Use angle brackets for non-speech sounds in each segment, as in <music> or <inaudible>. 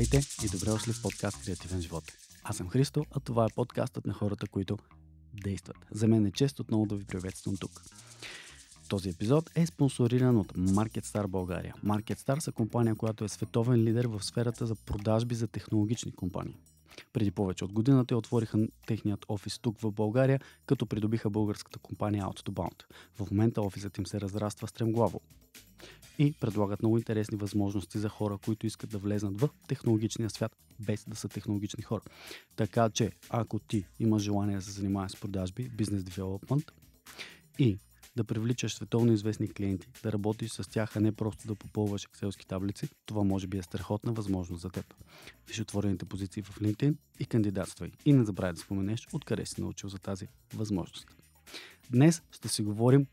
Здравейте и добре дошли в подкаст Креативен живот. Аз съм Христо, а това е подкастът на хората, които действат. За мен е чест отново да ви приветствам тук. Този епизод е спонсориран от MarketStar България. MarketStar са компания, която е световен лидер в сферата за продажби за технологични компании. Преди повече от година те отвориха техният офис тук в България, като придобиха българската компания Outbound. В момента офисът им се разраства стремглаво и предлагат много интересни възможности за хора, които искат да влезнат в технологичния свят, без да са технологични хора. Така че, ако ти имаш желание да се занимаваш с продажби, бизнес девелопмент и да привличаш световно известни клиенти, да работиш с тях, а не просто да попълваш екселски таблици, това може би е страхотна възможност за теб. Виж отворените позиции в LinkedIn и кандидатствай. И не забравяй да споменеш откъде си научил за тази възможност. Днес ще си говорим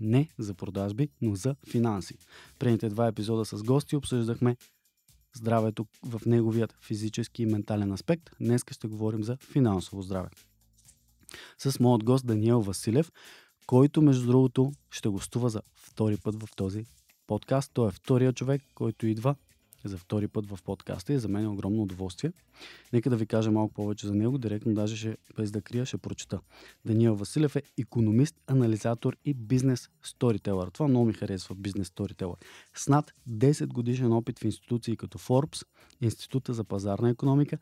не за продажби, но за финанси. Предните два епизода с гости обсъждахме здравето в неговият физически и ментален аспект. Днес ще говорим за финансово здраве. С моят гост Даниел Василев, който между другото ще гостува за втори път в този подкаст. Той е втория човек, който идва за втори път в подкаста и за мен е огромно удоволствие. Нека да ви кажа малко повече за него, директно даже ще, без да крия ще прочета. Даниел Василев е економист, анализатор и бизнес сторителър. Това много ми харесва бизнес сторителър. С над 10 годишен опит в институции като Forbes, Института за пазарна економика,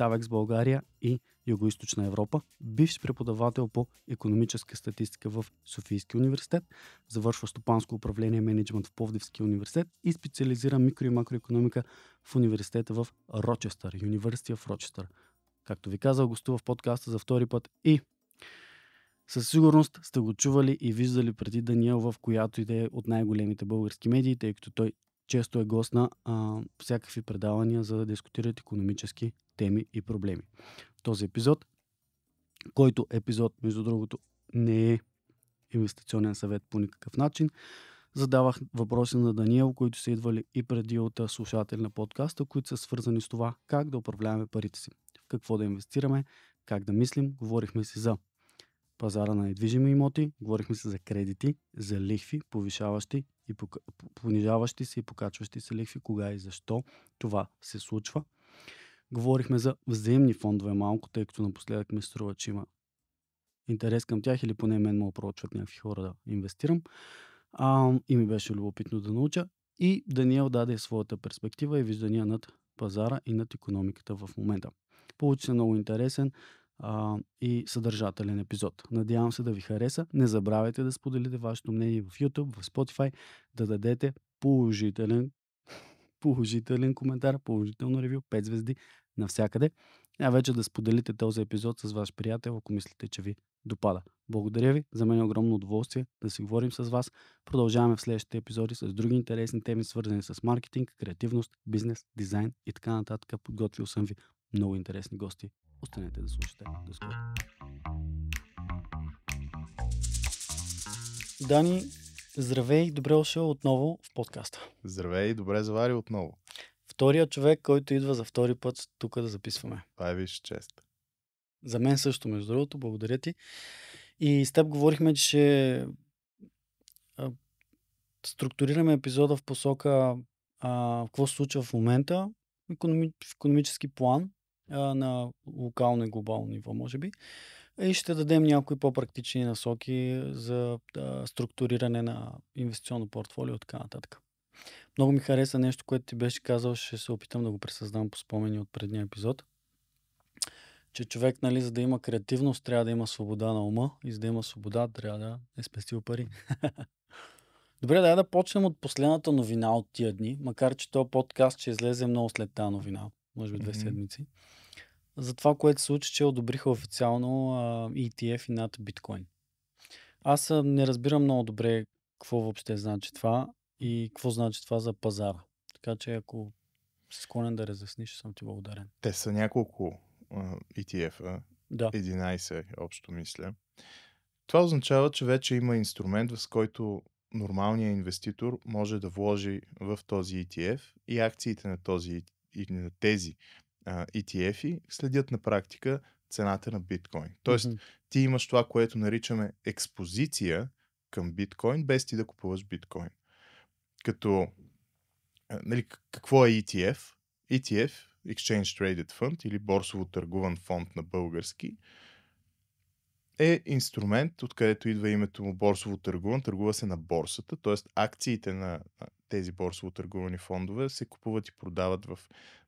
Тавекс България и Югоизточна Европа, бивш преподавател по економическа статистика в Софийския университет, завършва стопанско управление и менеджмент в Повдивския университет и специализира микро и макроекономика в университета в Рочестър, Университет в Рочестър. Както ви казах, гостува в подкаста за втори път и със сигурност сте го чували и виждали преди Даниел в която иде от най-големите български медии, тъй като той често е гост на а, всякакви предавания, за да дискутират економически теми и проблеми. Този епизод, който епизод, между другото, не е инвестиционен съвет по никакъв начин, задавах въпроси на Даниел, които са идвали и преди от слушатели на подкаста, които са свързани с това как да управляваме парите си, в какво да инвестираме, как да мислим. Говорихме си за пазара на недвижими имоти, говорихме си за кредити, за лихви, повишаващи и понижаващи се и покачващи се лихви, кога и защо това се случва – Говорихме за взаимни фондове малко, тъй като напоследък ми струва, че има интерес към тях или поне мен му проучват някакви хора да инвестирам. А, и ми беше любопитно да науча. И Даниел даде своята перспектива и виждания над пазара и над економиката в момента. Получи се много интересен а, и съдържателен епизод. Надявам се да ви хареса. Не забравяйте да споделите вашето мнение в YouTube, в Spotify, да дадете положителен, <laughs> положителен коментар, положително ревю, 5 звезди, навсякъде, а вече да споделите този епизод с ваш приятел, ако мислите, че ви допада. Благодаря ви, за мен е огромно удоволствие да си говорим с вас. Продължаваме в следващите епизоди с други интересни теми, свързани с маркетинг, креативност, бизнес, дизайн и така нататък. Подготвил съм ви много интересни гости. Останете да слушате. До скоро. Дани, здравей, добре дошъл отново в подкаста. Здравей, добре завари отново втория човек, който идва за втори път тук да записваме. Това е виж чест. За мен също, между другото. Благодаря ти. И с теб говорихме, че а, структурираме епизода в посока а, какво се случва в момента, економи, в економически план а, на локално и глобално ниво, може би. И ще дадем някои по-практични насоки за а, структуриране на инвестиционно портфолио и така нататък. Много ми хареса нещо, което ти беше казал, ще се опитам да го пресъздам по спомени от предния епизод. Че човек, нали, за да има креативност, трябва да има свобода на ума и за да има свобода, трябва да е спестил пари. <laughs> Добре, дай да почнем от последната новина от тия дни, макар че този подкаст ще излезе много след тази новина, може би две mm-hmm. седмици. За това, което се случи, че одобриха официално uh, ETF и над биткоин. Аз не разбирам много добре какво въобще значи това и какво значи това за пазара. Така че ако си склонен да разясниш, съм ти благодарен. Те са няколко ETF-а, да. 11 е общо мисля. Това означава, че вече има инструмент, с който нормалният инвеститор може да вложи в този ETF и акциите на, този, и на тези ETF-и следят на практика цената на биткоин. Тоест, mm-hmm. ти имаш това, което наричаме експозиция към биткоин, без ти да купуваш биткоин като нали, какво е ETF? ETF, Exchange Traded Fund или борсово търгуван фонд на български, е инструмент, откъдето идва името му борсово търгуван, търгува се на борсата, т.е. акциите на тези борсово търгувани фондове се купуват и продават в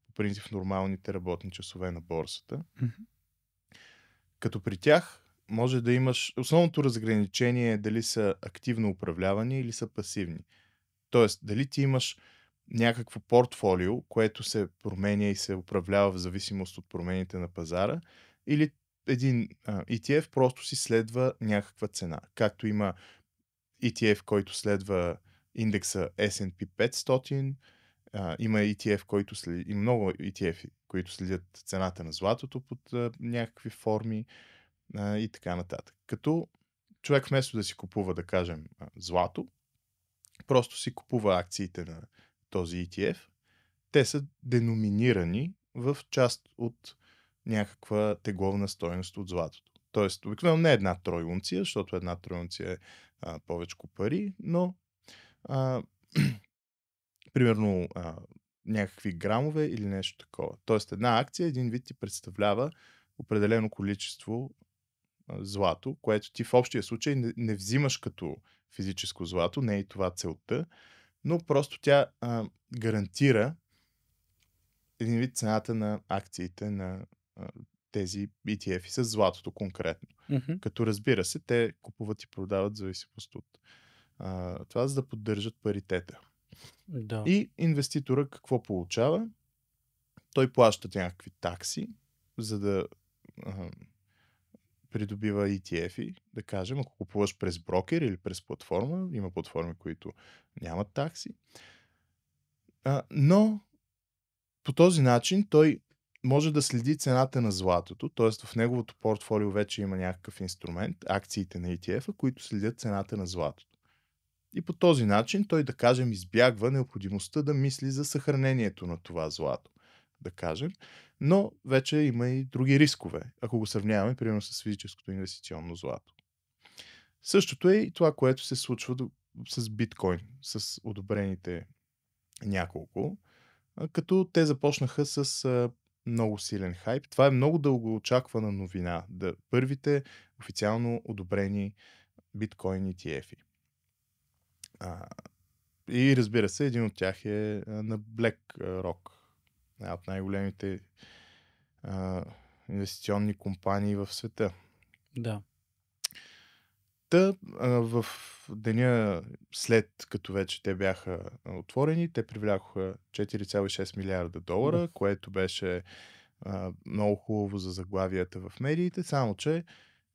по принцип нормалните работни часове на борсата. Mm-hmm. Като при тях може да имаш... Основното разграничение е дали са активно управлявани или са пасивни. Тоест, дали ти имаш някакво портфолио, което се променя и се управлява в зависимост от промените на пазара, или един ETF просто си следва някаква цена. Както има ETF, който следва индекса S&P 500, има ETF, който следи, и много ETF, които следят цената на златото под някакви форми и така нататък. Като човек вместо да си купува, да кажем, злато, просто си купува акциите на този ETF. Те са деноминирани в част от някаква тегловна стоеност от златото. Тоест, обикновено не една тройунция, защото една тройунция е а, повече пари, но а, <clears throat> примерно а, някакви грамове или нещо такова. Тоест, една акция, един вид ти представлява определено количество а, злато, което ти в общия случай не, не взимаш като физическо злато, не е и това целта, но просто тя а, гарантира един вид цената на акциите на а, тези ETF-и с златото конкретно. Mm-hmm. Като разбира се, те купуват и продават зависимост от а, това, за да поддържат паритета. Да. И инвеститора какво получава? Той плаща някакви такси, за да а, придобива ETF-и, да кажем, ако купуваш през брокер или през платформа, има платформи, които нямат такси. А, но по този начин той може да следи цената на златото, т.е. в неговото портфолио вече има някакъв инструмент, акциите на ETF-а, които следят цената на златото. И по този начин той, да кажем, избягва необходимостта да мисли за съхранението на това злато. Да кажем, но вече има и други рискове, ако го сравняваме, примерно, с физическото инвестиционно злато. Същото е и това, което се случва с биткоин, с одобрените няколко, като те започнаха с много силен хайп. Това е много дълго очаквана новина. Да първите официално одобрени биткоин ETF-и. и разбира се, един от тях е на BlackRock една от най-големите а, инвестиционни компании в света. Да. Та, а, в деня след като вече те бяха отворени, те привлякоха 4,6 милиарда долара, да. което беше а, много хубаво за заглавията в медиите, само че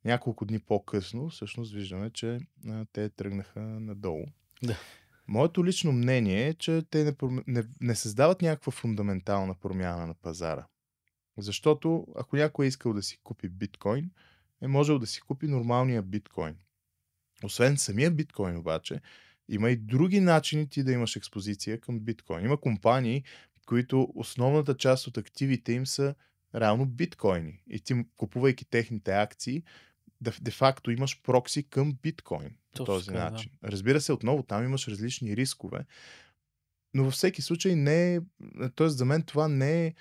няколко дни по-късно всъщност виждаме, че а, те тръгнаха надолу. Да. Моето лично мнение е, че те не, не, не създават някаква фундаментална промяна на пазара. Защото ако някой е искал да си купи биткоин, е можел да си купи нормалния биткоин. Освен самия биткоин обаче, има и други начини ти да имаш експозиция към биткоин. Има компании, които основната част от активите им са реално биткоини. И ти, купувайки техните акции, де-факто имаш прокси към биткоин по Точно, този начин. Да. Разбира се, отново там имаш различни рискове, но във всеки случай не е, т.е. за мен това не е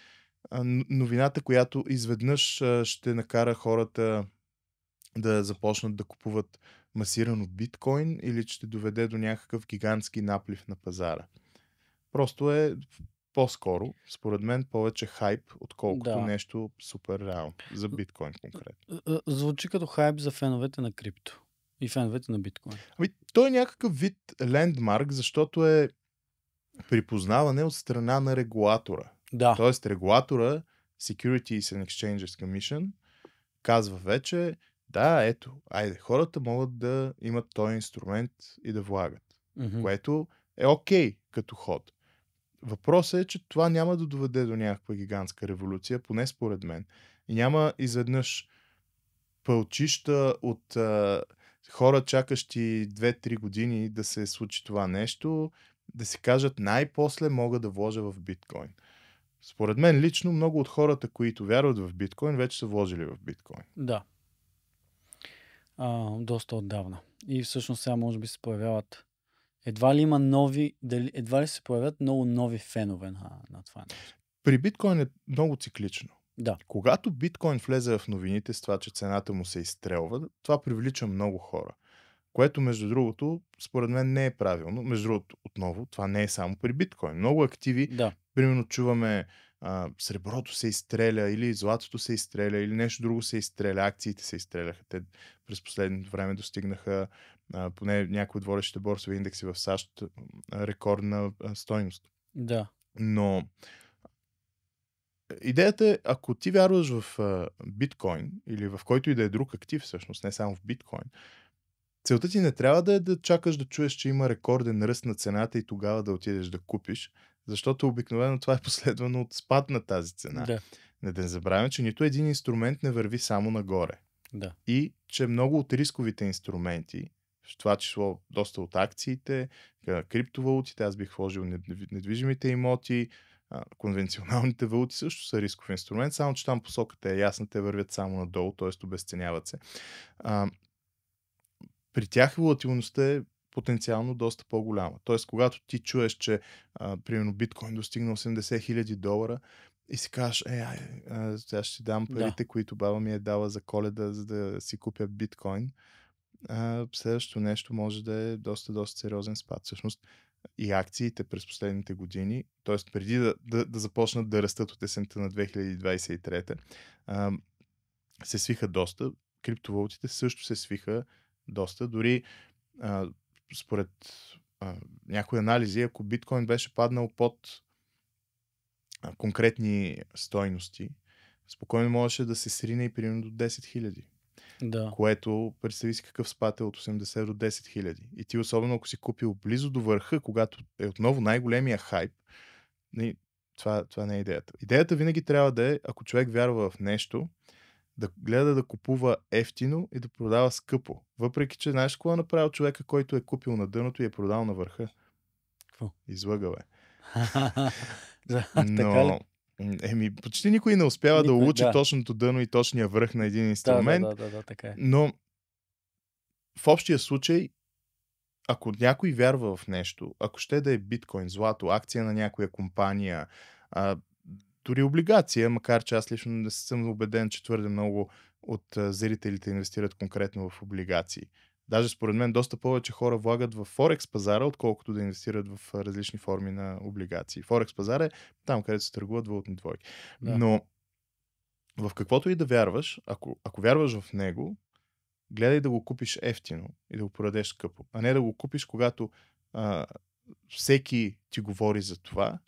новината, която изведнъж ще накара хората да започнат да купуват масирано биткоин или ще доведе до някакъв гигантски наплив на пазара. Просто е по-скоро, според мен, повече хайп, отколкото да. нещо супер реално. За биткоин конкретно. Е, е, звучи като хайп за феновете на крипто. И феновете на биткоин. Ами, той е някакъв вид лендмарк, защото е припознаване от страна на регулатора. Да. Тоест, регулатора Securities and Exchanges Commission казва вече, да, ето, айде, хората могат да имат този инструмент и да влагат. Mm-hmm. Което е окей okay като ход. Въпросът е, че това няма да доведе до някаква гигантска революция, поне според мен. И няма изведнъж пълчища от а, хора, чакащи 2-3 години да се случи това нещо, да си кажат най-после мога да вложа в биткоин. Според мен лично много от хората, които вярват в биткоин, вече са вложили в биткоин. Да. А, доста отдавна. И всъщност сега може би се появяват едва ли има нови, дали, едва ли се появят много нови фенове на, на това нещо. При биткоин е много циклично. Да. Когато биткоин влезе в новините с това, че цената му се изстрелва, това привлича много хора. Което, между другото, според мен не е правилно. Между другото, отново, това не е само при биткоин. Много активи, да. примерно чуваме а, среброто се изстреля или златото се изстреля или нещо друго се изстреля, акциите се изстреляха. Те през последното време достигнаха а, поне някои от водещите борсови индекси в САЩ, рекордна стойност. Да. Но идеята е, ако ти вярваш в а, биткоин или в който и да е друг актив, всъщност, не само в биткоин, целта ти не трябва да е да чакаш да чуеш, че има рекорден ръст на цената и тогава да отидеш да купиш, защото обикновено това е <laughs> последвано от спад на тази цена. Да. Не да не забравяме, че нито един инструмент не върви само нагоре. Да. И че много от рисковите инструменти в това число доста от акциите, криптовалутите, аз бих вложил недвижимите имоти, конвенционалните валути също са рисков инструмент, само че там посоката е ясна, те вървят само надолу, т.е. обесценяват се. при тях волатилността е потенциално доста по-голяма. Тоест, когато ти чуеш, че примерно биткоин достигна 80 хиляди долара, и си кажеш, е, ай, сега ще ти дам парите, да. които баба ми е дала за коледа, за да си купя биткоин а, следващото нещо може да е доста, доста сериозен спад. Всъщност и акциите през последните години, т.е. преди да, да, да започнат да растат от есента на 2023, а, се свиха доста. Криптовалутите също се свиха доста. Дори а, според а, някои анализи, ако биткоин беше паднал под а, конкретни стойности, спокойно можеше да се срине и примерно до 10 000 да. Което представи си какъв спад е от 80 до 10 хиляди. И ти особено ако си купил близо до върха, когато е отново най-големия хайп, нали, това, това не е идеята. Идеята винаги трябва да е, ако човек вярва в нещо, да гледа да купува ефтино и да продава скъпо. Въпреки, че знаеш какво е направил човека, който е купил на дъното и е продал на върха? Какво? Излъга, бе. <laughs> <laughs> Но, Еми, почти никой не успява никой, да улучи да. точното дъно и точния връх на един инструмент. Да, да, да, да, да така е. Но в общия случай, ако някой вярва в нещо, ако ще да е биткоин, злато, акция на някоя компания, а, дори облигация, макар че аз лично не съм убеден, че твърде много от зрителите инвестират конкретно в облигации. Даже според мен доста повече хора влагат в Форекс пазара, отколкото да инвестират в различни форми на облигации. Форекс пазар е там, където се търгуват валутни двойки. Да. Но в каквото и да вярваш, ако, ако вярваш в него, гледай да го купиш ефтино и да го продадеш скъпо, а не да го купиш, когато а, всеки ти говори за това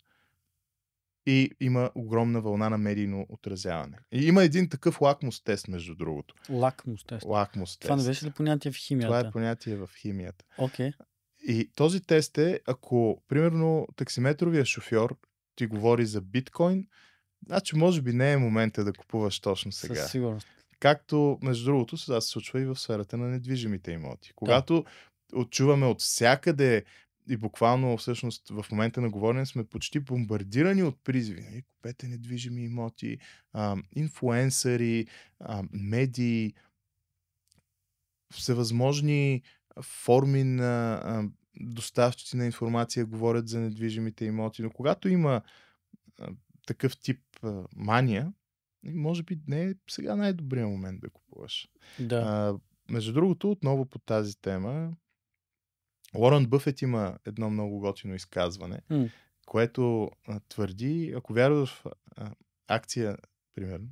и има огромна вълна на медийно отразяване. И има един такъв лакмус тест, между другото. Лакмус тест. Лакмус тест. Това не беше ли понятие в химията? Това е понятие в химията. Окей. Okay. И този тест е, ако, примерно, таксиметровия шофьор ти говори за биткоин, значи може би не е момента да купуваш точно сега. Със сигурност. Както, между другото, сега се случва и в сферата на недвижимите имоти. Когато да. отчуваме от всякъде и буквално всъщност в момента на говорене сме почти бомбардирани от призиви. Нали? Купете недвижими имоти, а, инфуенсъри, а, медии, всевъзможни форми на а, доставчици на информация говорят за недвижимите имоти. Но когато има а, такъв тип а, мания, нали, може би не е сега най-добрият момент да купуваш. Да. А, между другото, отново по тази тема, Уорън Бъфет има едно много готино изказване, mm. което твърди, ако вярваш в акция, примерно,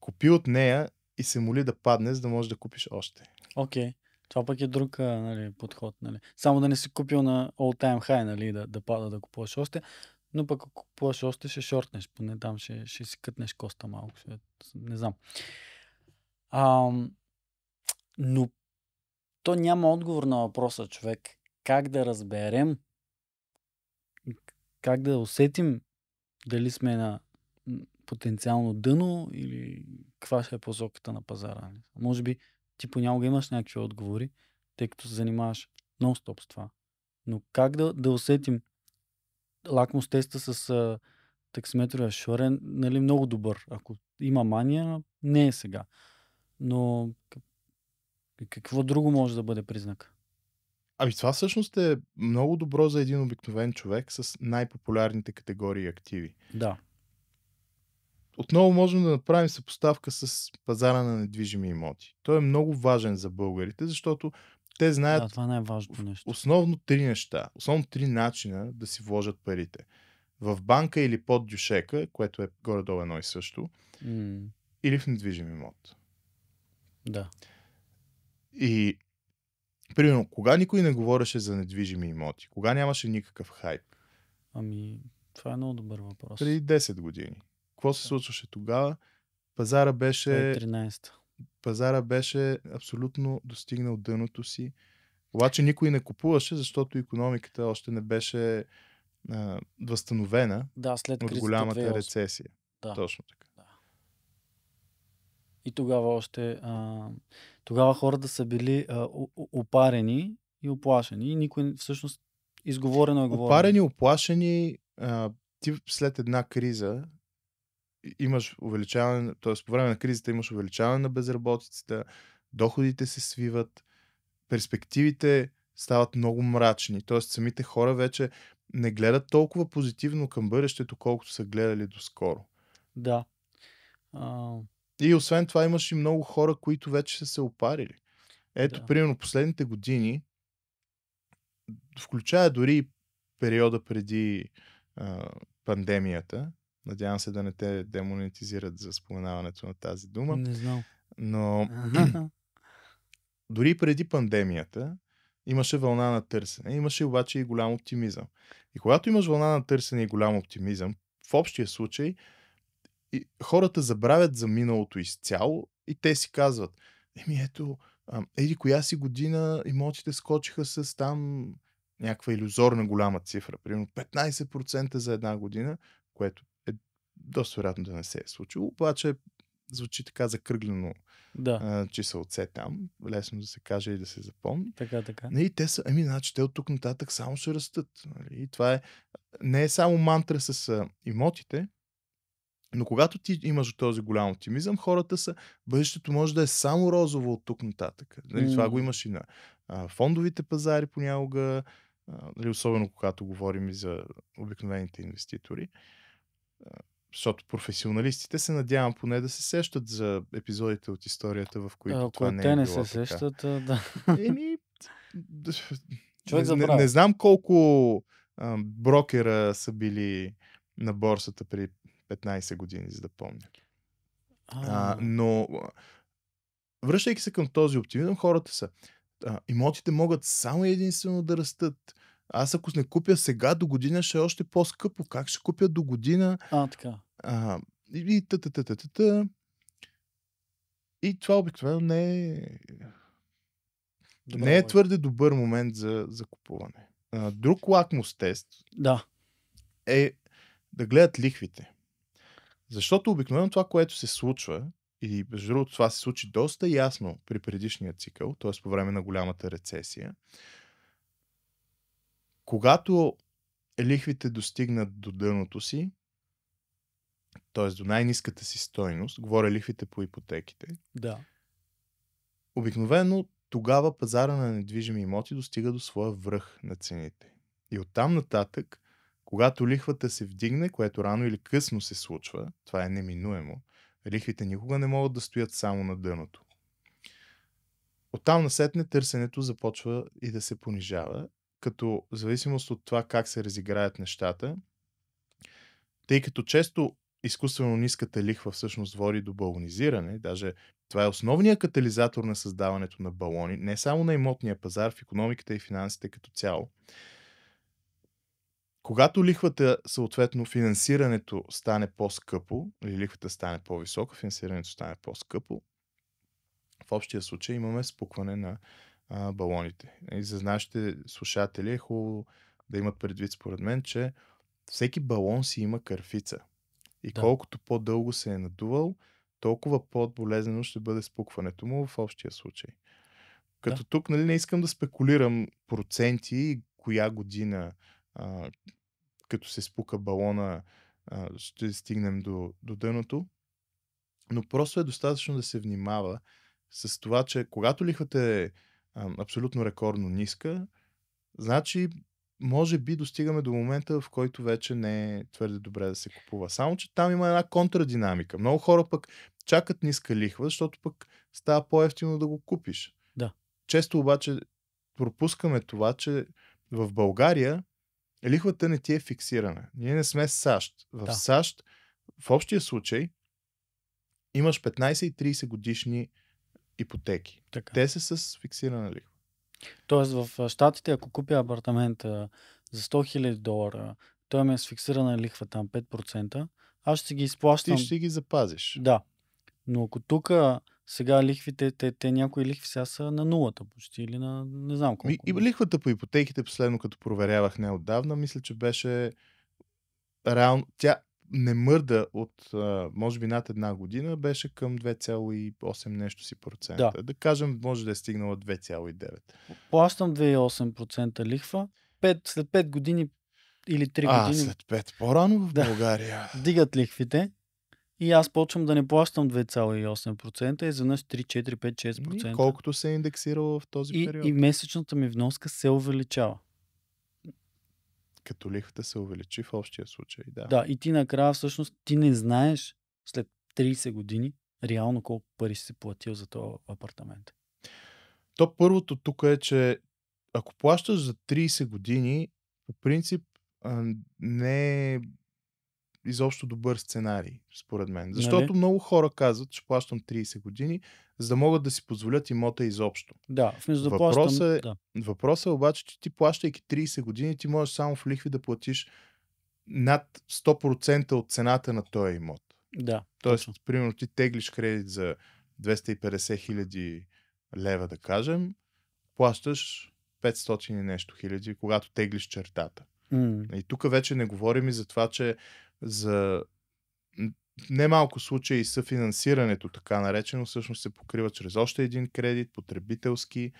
купи от нея и се моли да падне, за да можеш да купиш още. Окей. Okay. Това пък е друг нали, подход. Нали. Само да не си купил на all time high, нали, да, да пада да купуваш още. Но пък ако купуваш още, ще шортнеш. Поне там ще, ще си кътнеш коста малко. Ще, не знам. А, но то няма отговор на въпроса човек. Как да разберем, как да усетим дали сме на потенциално дъно или каква ще е посоката на пазара. Нали? Може би ти понякога имаш някакви отговори, тъй като се занимаваш нон-стоп с това. Но как да, да усетим лакмус теста с а, таксиметровия е нали, много добър. Ако има мания, не е сега. Но и какво друго може да бъде признак? Ами това всъщност е много добро за един обикновен човек с най-популярните категории активи. Да. Отново можем да направим съпоставка с пазара на недвижими имоти. Той е много важен за българите, защото те знаят да, това е важно нещо. основно три неща, основно три начина да си вложат парите. В банка или под дюшека, което е горе-долу едно и също, mm. или в недвижим имот. Да. И Примерно, кога никой не говореше за недвижими имоти? Кога нямаше никакъв хайп? Ами, това е много добър въпрос. Преди 10 години. Какво се случваше тогава? Пазара беше... 13 Пазара беше абсолютно достигнал дъното си. Обаче никой не купуваше, защото економиката още не беше а, възстановена да, след от голямата 2008. рецесия. Да. Точно така. Да. И тогава още... А тогава хората са били а, опарени и оплашени. И никой всъщност изговорено е говорено. Опарени, оплашени, а, ти след една криза имаш увеличаване, т.е. по време на кризата имаш увеличаване на безработицата, доходите се свиват, перспективите стават много мрачни. Т.е. самите хора вече не гледат толкова позитивно към бъдещето, колкото са гледали доскоро. Да. А, и освен това имаш и много хора, които вече са се опарили. Ето, да. примерно, последните години, включая дори периода преди а, пандемията, надявам се да не те демонетизират за споменаването на тази дума. Не знам. Но <clears throat> дори преди пандемията имаше вълна на търсене, имаше обаче и голям оптимизъм. И когато имаш вълна на търсене и голям оптимизъм, в общия случай и хората забравят за миналото изцяло и те си казват, еми ето, еди коя си година имотите скочиха с там някаква иллюзорна голяма цифра, примерно 15% за една година, което е доста вероятно да не се е случило, обаче звучи така закръглено да. числоце там, лесно да се каже и да се запомни. Така, така. И нали, те са, ами, значи, те от тук нататък само ще растат. Нали? И това е, не е само мантра с имотите, но когато ти имаш този голям оптимизъм, хората са, бъдещето може да е само розово от тук нататък. Нали, mm. Това го имаш и на а, фондовите пазари понякога, а, нали, особено когато говорим и за обикновените инвеститори. А, защото професионалистите се надявам поне да се сещат за епизодите от историята, в е, които Ако това не е те не се сещат, да. Еми, <laughs> не, не, не знам колко а, брокера са били на борсата при 15 години, за да помня. А, но, връщайки се към този оптимизъм, хората са. А, имотите могат само единствено да растат. Аз ако не купя сега, до година ще е още по-скъпо. Как ще купя до година? А, така. А, и та та та та та И това обикновено не е... Добре, не е твърде добър момент за, за купуване. А, друг лакмус тест да. е да гледат лихвите. Защото обикновено това, което се случва, и между другото това се случи доста ясно при предишния цикъл, т.е. по време на голямата рецесия, когато лихвите достигнат до дъното си, т.е. до най-низката си стойност, говоря лихвите по ипотеките, да. обикновено тогава пазара на недвижими имоти достига до своя връх на цените. И оттам нататък когато лихвата се вдигне, което рано или късно се случва, това е неминуемо, лихвите никога не могат да стоят само на дъното. Оттам насетне търсенето започва и да се понижава, като в зависимост от това как се разиграят нещата, тъй като често изкуствено ниската лихва всъщност води до балонизиране, даже това е основният катализатор на създаването на балони, не само на имотния пазар, в економиката и финансите като цяло. Когато лихвата, съответно финансирането стане по-скъпо, или лихвата стане по-висока, финансирането стане по-скъпо, в общия случай имаме спукване на а, балоните. И за нашите слушатели е хубаво да имат предвид, според мен, че всеки балон си има кърфица. И да. колкото по-дълго се е надувал, толкова по-болезнено ще бъде спукването му в общия случай. Като да. тук нали, не искам да спекулирам проценти и коя година а, като се спука балона, а, ще стигнем до, до дъното. Но просто е достатъчно да се внимава с това, че когато лихвата е а, абсолютно рекордно ниска, значи може би достигаме до момента, в който вече не е твърде добре да се купува. Само, че там има една контрадинамика. Много хора пък чакат ниска лихва, защото пък става по-ефтино да го купиш. Да. Често обаче пропускаме това, че в България е лихвата не ти е фиксирана. Ние не сме САЩ. В да. САЩ, в общия случай, имаш 15 и 30 годишни ипотеки. Така. Те са с фиксирана лихва. Тоест в Штатите, ако купя апартамента за 100 000 долара, той ме е с фиксирана лихва там 5%, аз ще ги изплащам. Ти ще ги запазиш. Да. Но ако тук сега лихвите, те, те някои лихви сега са на нулата почти или на не знам колко. И, и лихвата по ипотеките, последно като проверявах неотдавна, мисля, че беше реално, тя не мърда от, може би над една година, беше към 2,8 нещо си процента. Да. да кажем, може да е стигнала 2,9. Плащам 2,8% лихва. 5, след 5 години или 3 а, години. А, след 5 по-рано в <laughs> да. България. Дигат лихвите и аз почвам да не плащам 2,8%, изведнъж 3, 4, 5, 6%. И колкото се е индексирало в този и, период. И месечната ми вноска се увеличава. Като лихвата се увеличи в общия случай, да. Да, и ти накрая всъщност ти не знаеш след 30 години реално колко пари си платил за този апартамент. То първото тук е, че ако плащаш за 30 години, по принцип не е изобщо добър сценарий, според мен. Нали? Защото нали? много хора казват, че плащам 30 години, за да могат да си позволят имота изобщо. Да, вместо да въпросът, плащам, е, да. въпросът е обаче, че ти плащайки 30 години, ти можеш само в лихви да платиш над 100% от цената на този имот. Да. Тоест, точно. примерно, ти теглиш кредит за 250 хиляди лева, да кажем, плащаш 500 и нещо хиляди, когато теглиш чертата. Mm. И тук вече не говорим и за това, че за немалко случаи съфинансирането, така наречено, всъщност се покрива чрез още един кредит, потребителски.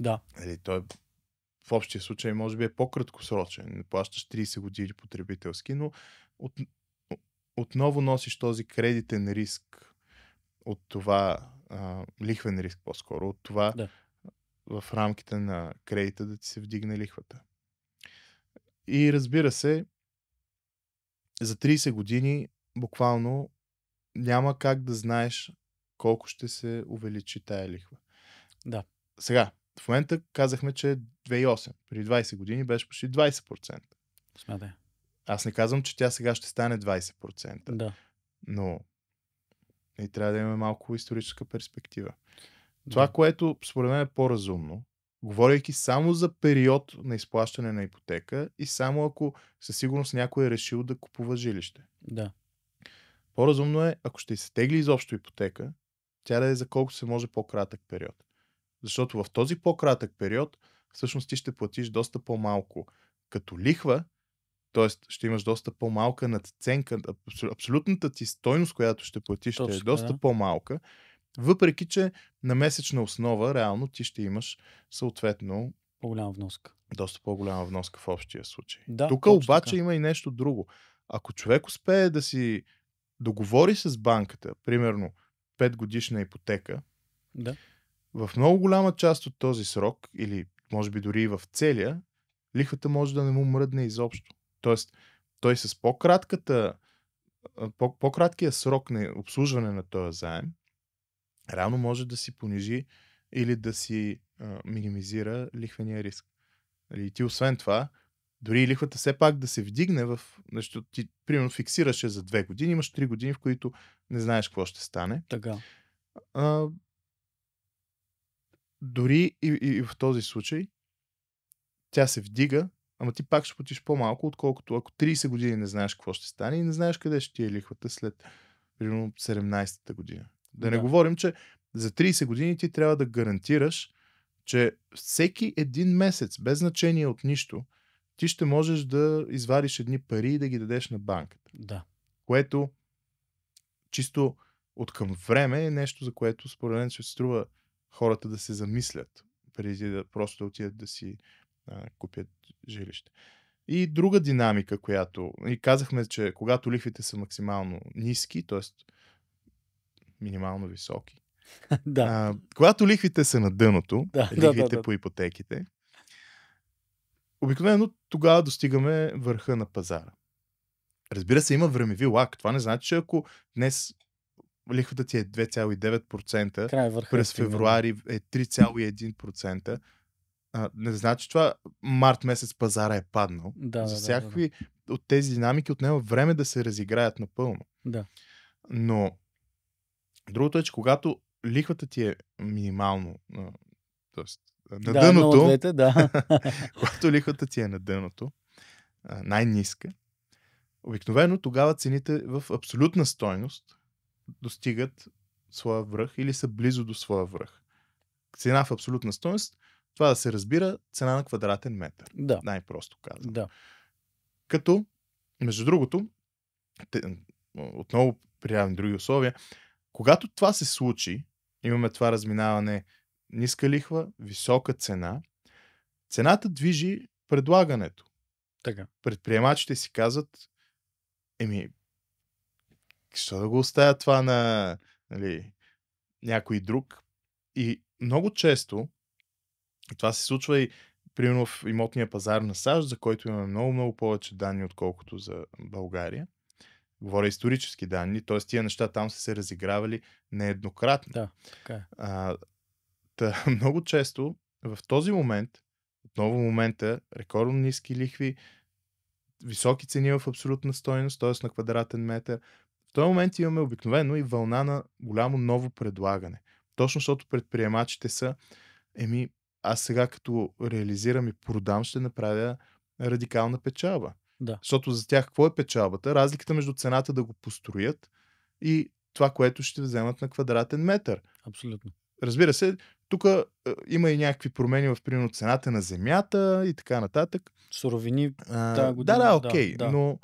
да. Или нали, той в общия случай може би е по-краткосрочен, не плащаш 30 години потребителски, но от, отново носиш този кредитен риск от това, а, лихвен риск по-скоро, от това да. в рамките на кредита да ти се вдигне лихвата. И разбира се, за 30 години буквално няма как да знаеш колко ще се увеличи тая лихва. Да. Сега, в момента казахме, че 2008, при 20 години беше почти 20%. Смятай. Аз не казвам, че тя сега ще стане 20%. Да. Но и трябва да имаме малко историческа перспектива. Това, да. което според мен е по-разумно, говорейки само за период на изплащане на ипотека и само ако със сигурност някой е решил да купува жилище. Да. По-разумно е, ако ще се тегли изобщо ипотека, тя да е за колкото се може по-кратък период. Защото в този по-кратък период, всъщност ти ще платиш доста по-малко като лихва, т.е. ще имаш доста по-малка надценка, абсолютната ти стойност, която ще платиш, Точно, ще е доста да. по-малка, въпреки, че на месечна основа, реално ти ще имаш съответно по-голяма вноска. Доста по-голяма вноска в общия случай. Да, Тук обаче така. има и нещо друго. Ако човек успее да си договори с банката, примерно 5 годишна ипотека, да. в много голяма част от този срок, или може би дори и в целия, лихвата може да не му мръдне изобщо. Тоест, той с по-кратката, по- краткия срок на обслужване на този заем, реално може да си понижи или да си а, минимизира лихвения риск. Нали, и ти освен това, дори и лихвата все пак да се вдигне в нещо, ти примерно фиксираше за две години, имаш три години, в които не знаеш какво ще стане. Така. А, дори и, и, и в този случай тя се вдига, ама ти пак ще платиш по-малко, отколкото ако 30 години не знаеш какво ще стане и не знаеш къде ще ти е лихвата след примерно 17-та година. Да, да не говорим, че за 30 години ти трябва да гарантираш, че всеки един месец, без значение от нищо, ти ще можеш да извадиш едни пари и да ги дадеш на банката. Да. Което чисто от към време е нещо, за което според мен ще струва хората да се замислят, преди да просто да отидат да си а, купят жилище. И друга динамика, която и казахме, че когато лихвите са максимално ниски, т.е минимално високи. <laughs> да. А, когато лихвите са на дъното, да, лихвите да, да, по ипотеките, обикновено тогава достигаме върха на пазара. Разбира се, има времеви лак. Това не значи, че ако днес лихвата ти е 2,9%, е през февруари е 3,1%, а, не значи това март месец пазара е паднал. Да, За всякакви да, да, да. от тези динамики отнема време да се разиграят напълно. Да. Но Другото е, че когато лихвата ти е минимално, т.е. на да, дъното, двете, да. <laughs> когато лихвата ти е на дъното, най-ниска, обикновено тогава цените в абсолютна стойност достигат своя връх или са близо до своя връх. Цена в абсолютна стойност, това да се разбира цена на квадратен метър. Да. Най-просто казвам. Да. Като, между другото, те, отново при други условия, когато това се случи, имаме това разминаване ниска лихва, висока цена, цената движи предлагането. Така. Предприемачите си казват, еми, що да го оставя това на нали, някой друг? И много често, и това се случва и примерно в имотния пазар на САЩ, за който имаме много-много повече данни, отколкото за България, Говоря исторически данни, т.е. тия неща там са се разигравали нееднократно. Да, така е. А, та, <laughs> много често в този момент, отново момента, рекордно ниски лихви, високи цени в абсолютна стоеност, т.е. на квадратен метър, в този момент имаме обикновено и вълна на голямо ново предлагане. Точно защото предприемачите са, еми, аз сега като реализирам и продам, ще направя радикална печалба. Да. Защото за тях какво е печалбата? Разликата между цената да го построят и това, което ще вземат на квадратен метър. Абсолютно. Разбира се, тук е, има и някакви промени в примерно цената на земята и така нататък. Суровини. А, да, година, да, да, окей, да, но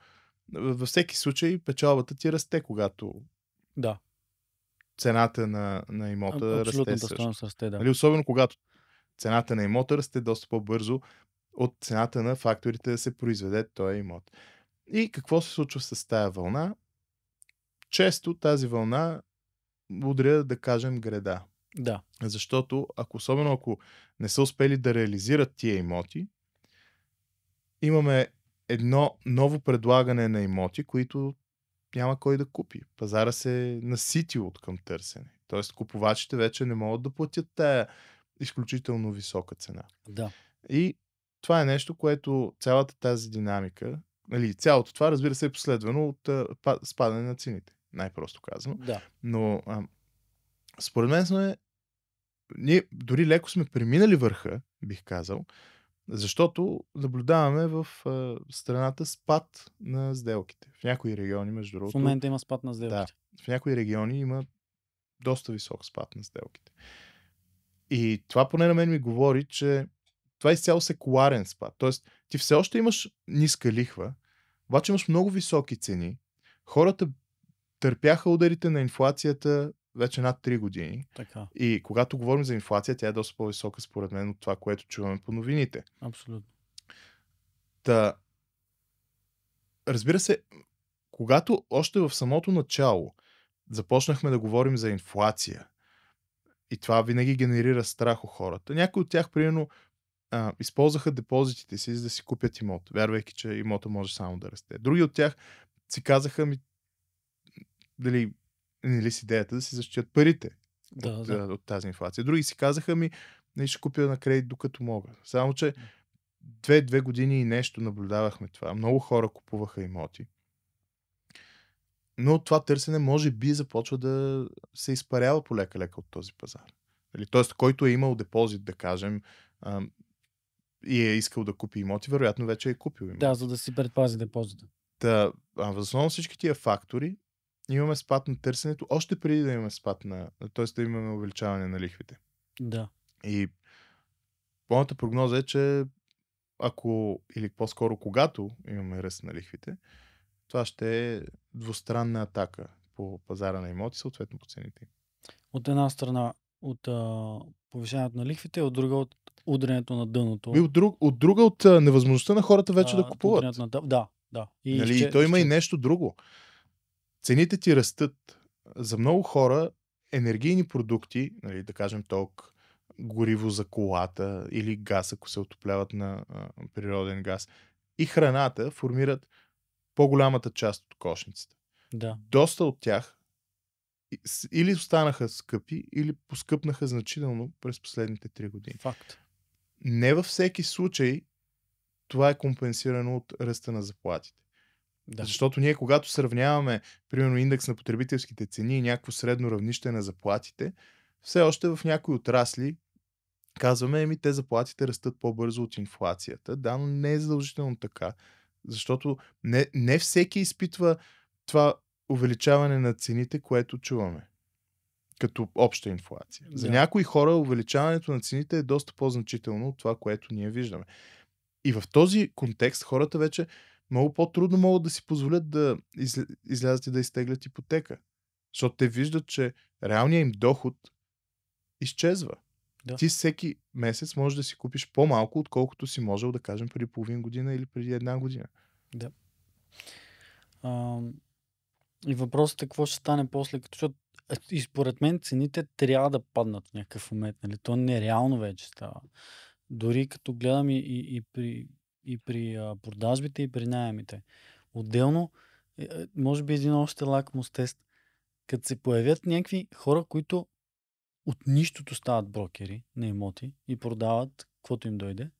във всеки случай печалбата ти расте, когато да. цената на, на имота а, расте. Абсолютната расте, да. Нали, особено когато цената на имота расте доста по-бързо от цената на факторите да се произведе този имот. И какво се случва с тази вълна? Често тази вълна удря, да кажем, града. Да. Защото, ако, особено ако не са успели да реализират тия имоти, имаме едно ново предлагане на имоти, които няма кой да купи. Пазара се е наситил от към търсене. Тоест, купувачите вече не могат да платят тая изключително висока цена. Да. И това е нещо, което цялата тази динамика, нали, цялото това, разбира се, е последвано от а, спадане на цените, най-просто казано. Да. Но а, според мен сме, ние дори леко сме преминали върха, бих казал, защото наблюдаваме в а, страната спад на сделките. В някои региони, между другото. В момента има спад на сделките. Да, в някои региони има доста висок спад на сделките. И това поне на мен ми говори, че това е изцяло секуларен спад. Тоест, ти все още имаш ниска лихва, обаче имаш много високи цени. Хората търпяха ударите на инфлацията вече над 3 години. Така. И когато говорим за инфлация, тя е доста по-висока според мен от това, което чуваме по новините. Абсолютно. Та, разбира се, когато още в самото начало започнахме да говорим за инфлация, и това винаги генерира страх у хората. Някои от тях, примерно, а, използваха депозитите си, за да си купят имот, вярвайки, че имота може само да расте. Други от тях си казаха ми, дали не ли с идеята да си защитят парите да, от, да. от тази инфлация. Други си казаха ми, не ще купя на кредит докато мога. Само, че две-две години и нещо наблюдавахме това. Много хора купуваха имоти. Но това търсене може би започва да се изпарява полека-лека от този пазар. Нали, тоест, който е имал депозит, да кажем, и е искал да купи имоти, вероятно вече е купил имоти. Да, за да си предпази депозита. Та, а в основа всички тия фактори имаме спад на търсенето, още преди да имаме спад на, т.е. да имаме увеличаване на лихвите. Да. И моята прогноза е, че ако, или по-скоро когато имаме ръст на лихвите, това ще е двустранна атака по пазара на имоти, съответно по цените. От една страна от а, повишението на лихвите, от друга от удрянето на дъното. И от, друг, от друга от невъзможността на хората вече а, да купуват. На, да, да. И, нали, ще, и то ще... има и нещо друго. Цените ти растат. За много хора енергийни продукти, нали, да кажем ток, гориво за колата или газ, ако се отопляват на а, природен газ, и храната формират по-голямата част от кошницата. Да. Доста от тях или останаха скъпи, или поскъпнаха значително през последните три години. Факт не във всеки случай това е компенсирано от ръста на заплатите. Да. Защото ние, когато сравняваме, примерно, индекс на потребителските цени и някакво средно равнище на заплатите, все още в някои отрасли казваме, еми, те заплатите растат по-бързо от инфлацията. Да, но не е задължително така, защото не, не всеки изпитва това увеличаване на цените, което чуваме като обща инфлация. За някои хора увеличаването на цените е доста по-значително от това, което ние виждаме. И в този контекст хората вече много по-трудно могат да си позволят да излязат и да изтеглят ипотека. Защото те виждат, че реалният им доход изчезва. Да. Ти всеки месец можеш да си купиш по-малко, отколкото си можел, да кажем, преди половин година или преди една година. Да. А, и въпросът е какво ще стане после, като защото и според мен цените трябва да паднат в някакъв момент. Нали? То нереално вече става. Дори като гледам и, и, и при, и при а, продажбите, и при найемите. Отделно, е, е, може би един още лакмус тест. Като се появят някакви хора, които от нищото стават брокери на имоти и продават каквото им дойде.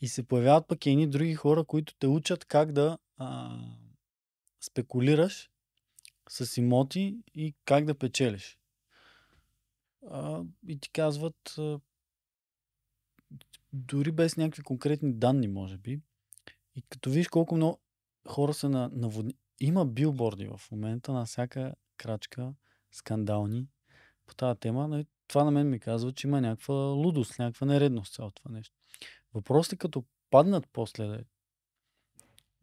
И се появяват пък и едни други хора, които те учат как да а, спекулираш с имоти и как да печелиш. А, и ти казват, а, дори без някакви конкретни данни, може би, и като виж колко много хора са на, наводни... Има билборди в момента на всяка крачка, скандални по тази тема. Но нали? това на мен ми казва, че има някаква лудост, някаква нередност цялото това нещо. Въпросът е като паднат после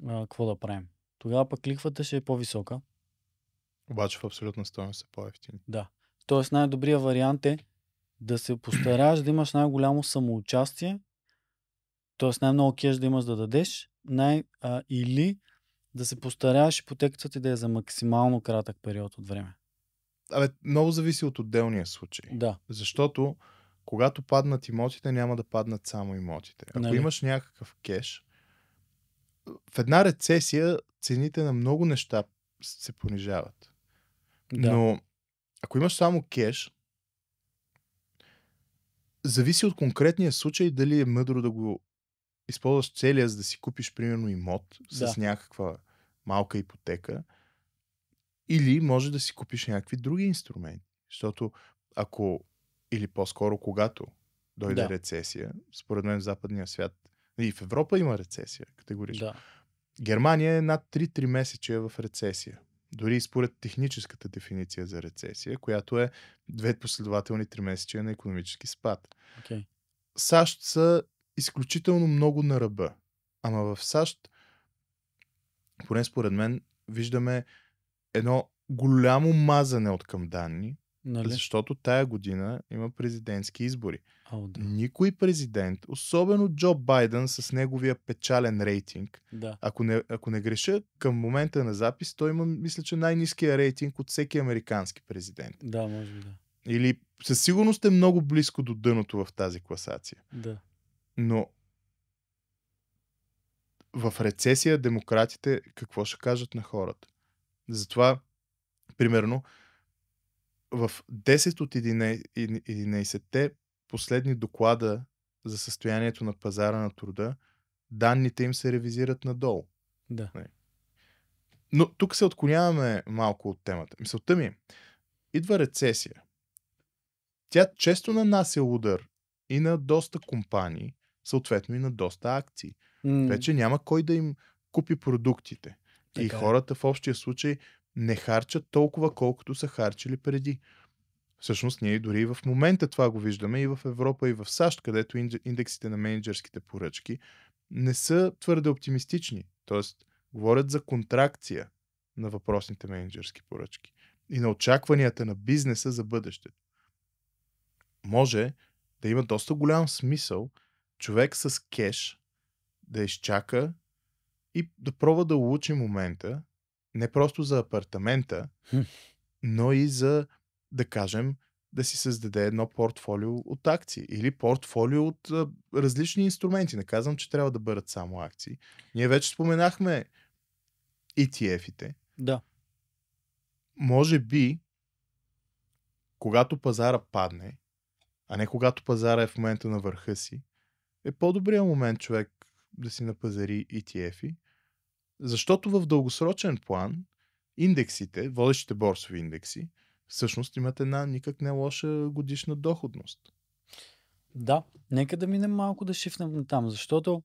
А, какво да правим? Тогава пък лихвата ще е по-висока. Обаче в абсолютна стоеност са по-ефтини. Да. Тоест най-добрият вариант е да се постараш да имаш най-голямо самоучастие, т.е. най-много кеш да имаш да дадеш, най- а, или да се постараш ипотеката ти да е за максимално кратък период от време. Абе, много зависи от отделния случай. Да. Защото когато паднат имотите, няма да паднат само имотите. Ако нали? имаш някакъв кеш, в една рецесия цените на много неща се понижават. Да. Но ако имаш само кеш, зависи от конкретния случай дали е мъдро да го използваш целия, за да си купиш, примерно, имот с да. някаква малка ипотека. Или може да си купиш някакви други инструменти. Защото ако, или по-скоро когато дойде да. рецесия, според мен в западния свят, и в Европа има рецесия, категорично. Да. Германия е над 3-3 месече в рецесия. Дори и според техническата дефиниция за рецесия, която е две последователни тримесечия на економически спад. Okay. САЩ са изключително много на ръба. Ама в САЩ, поне според мен, виждаме едно голямо мазане от към данни, Нали? Защото тая година има президентски избори. О, да. Никой президент, особено Джо Байден с неговия печален рейтинг, да. ако, не, ако не греша, към момента на запис той има, мисля, че най-низкия рейтинг от всеки американски президент. Да, може би да. Или със сигурност е много близко до дъното в тази класация. Да. Но в рецесия демократите какво ще кажат на хората? Затова, примерно, в 10 от 11-те последни доклада за състоянието на пазара на труда, данните им се ревизират надолу. Да. Нали. Но тук се отклоняваме малко от темата. Мисълта ми е, идва рецесия. Тя често нанася удар и на доста компании, съответно и на доста акции. Вече няма кой да им купи продуктите. Така. И е. хората в общия случай не харчат толкова, колкото са харчили преди. Всъщност ние дори и в момента това го виждаме и в Европа и в САЩ, където индексите на менеджерските поръчки не са твърде оптимистични. Тоест, говорят за контракция на въпросните менеджерски поръчки и на очакванията на бизнеса за бъдещето. Може да има доста голям смисъл човек с кеш да изчака и да пробва да улучи момента не просто за апартамента, но и за, да кажем, да си създаде едно портфолио от акции или портфолио от а, различни инструменти. Не казвам, че трябва да бъдат само акции. Ние вече споменахме ETF-ите. Да. Може би, когато пазара падне, а не когато пазара е в момента на върха си, е по-добрият момент човек да си напазари ETF-и, защото в дългосрочен план индексите, водещите борсови индекси, всъщност имат една никак не лоша годишна доходност. Да, нека да минем малко да шифнем там, защото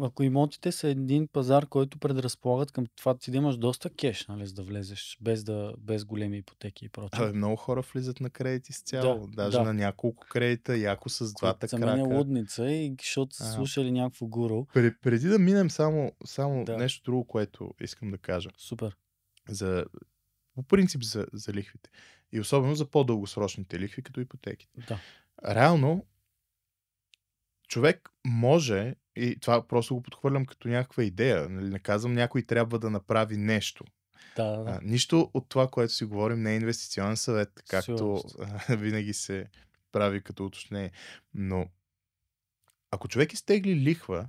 ако имотите са един пазар, който предразполагат към това ти да имаш доста кеш, нали, за да влезеш, без, да, без големи ипотеки и прочее. Абе, много хора влизат на кредити с цяло. Да, Даже да. на няколко кредита, яко с двата за крака. Това е лудница, и защото са слушали някакво гуру. Пре, преди да минем само, само да. нещо друго, което искам да кажа. Супер. За, по принцип за, за лихвите. И особено за по-дългосрочните лихви, като ипотеките. Да. Реално, човек може и това просто го подхвърлям като някаква идея. Нали? Не казвам някой трябва да направи нещо. Да, да. А, нищо от това, което си говорим, не е инвестиционен съвет, както а, <laughs> винаги се прави като уточнение. Но ако човек изтегли лихва,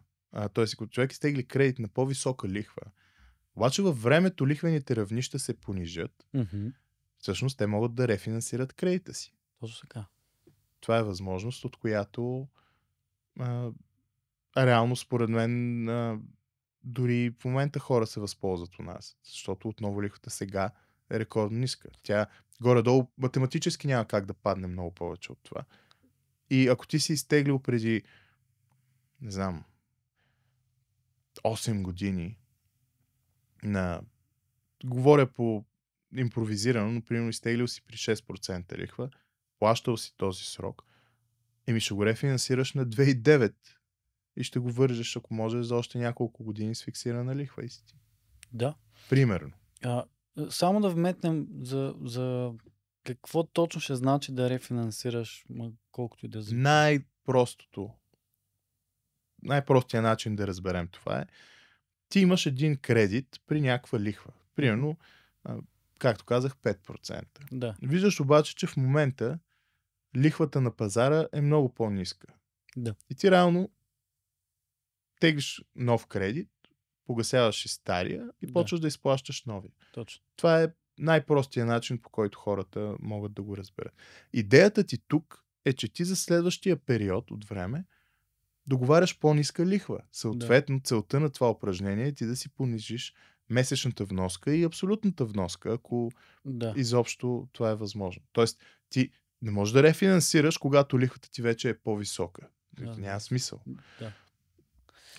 т.е. ако човек изтегли кредит на по-висока лихва, обаче във времето лихвените равнища се понижат, mm-hmm. всъщност те могат да рефинансират кредита си. Точно така. Това е възможност, от която а, реално според мен а, дори в момента хора се възползват у нас, защото отново лихвата сега е рекордно ниска. Тя горе-долу математически няма как да падне много повече от това. И ако ти си изтеглил преди, не знам, 8 години на... Говоря по импровизирано, но примерно изтеглил си при 6% лихва, плащал си този срок, еми ще го рефинансираш на 2009 и ще го вържеш, ако можеш, за още няколко години с фиксирана лихва. Исти. Да. Примерно. А, само да вметнем за, за какво точно ще значи да рефинансираш, колкото и да за... Най-простото. Най-простия начин да разберем това е. Ти имаш един кредит при някаква лихва. Примерно, както казах, 5%. Да. Виждаш обаче, че в момента лихвата на пазара е много по-ниска. Да. И ти реално теглиш нов кредит, погасяваш и стария и да. почваш да изплащаш нови. Точно. Това е най-простия начин, по който хората могат да го разберат. Идеята ти тук е, че ти за следващия период от време договаряш по-ниска лихва. Съответно, да. целта на това упражнение е ти да си понижиш месечната вноска и абсолютната вноска, ако да. изобщо това е възможно. Тоест, ти не можеш да рефинансираш, когато лихвата ти вече е по-висока. Да. Няма смисъл. Да.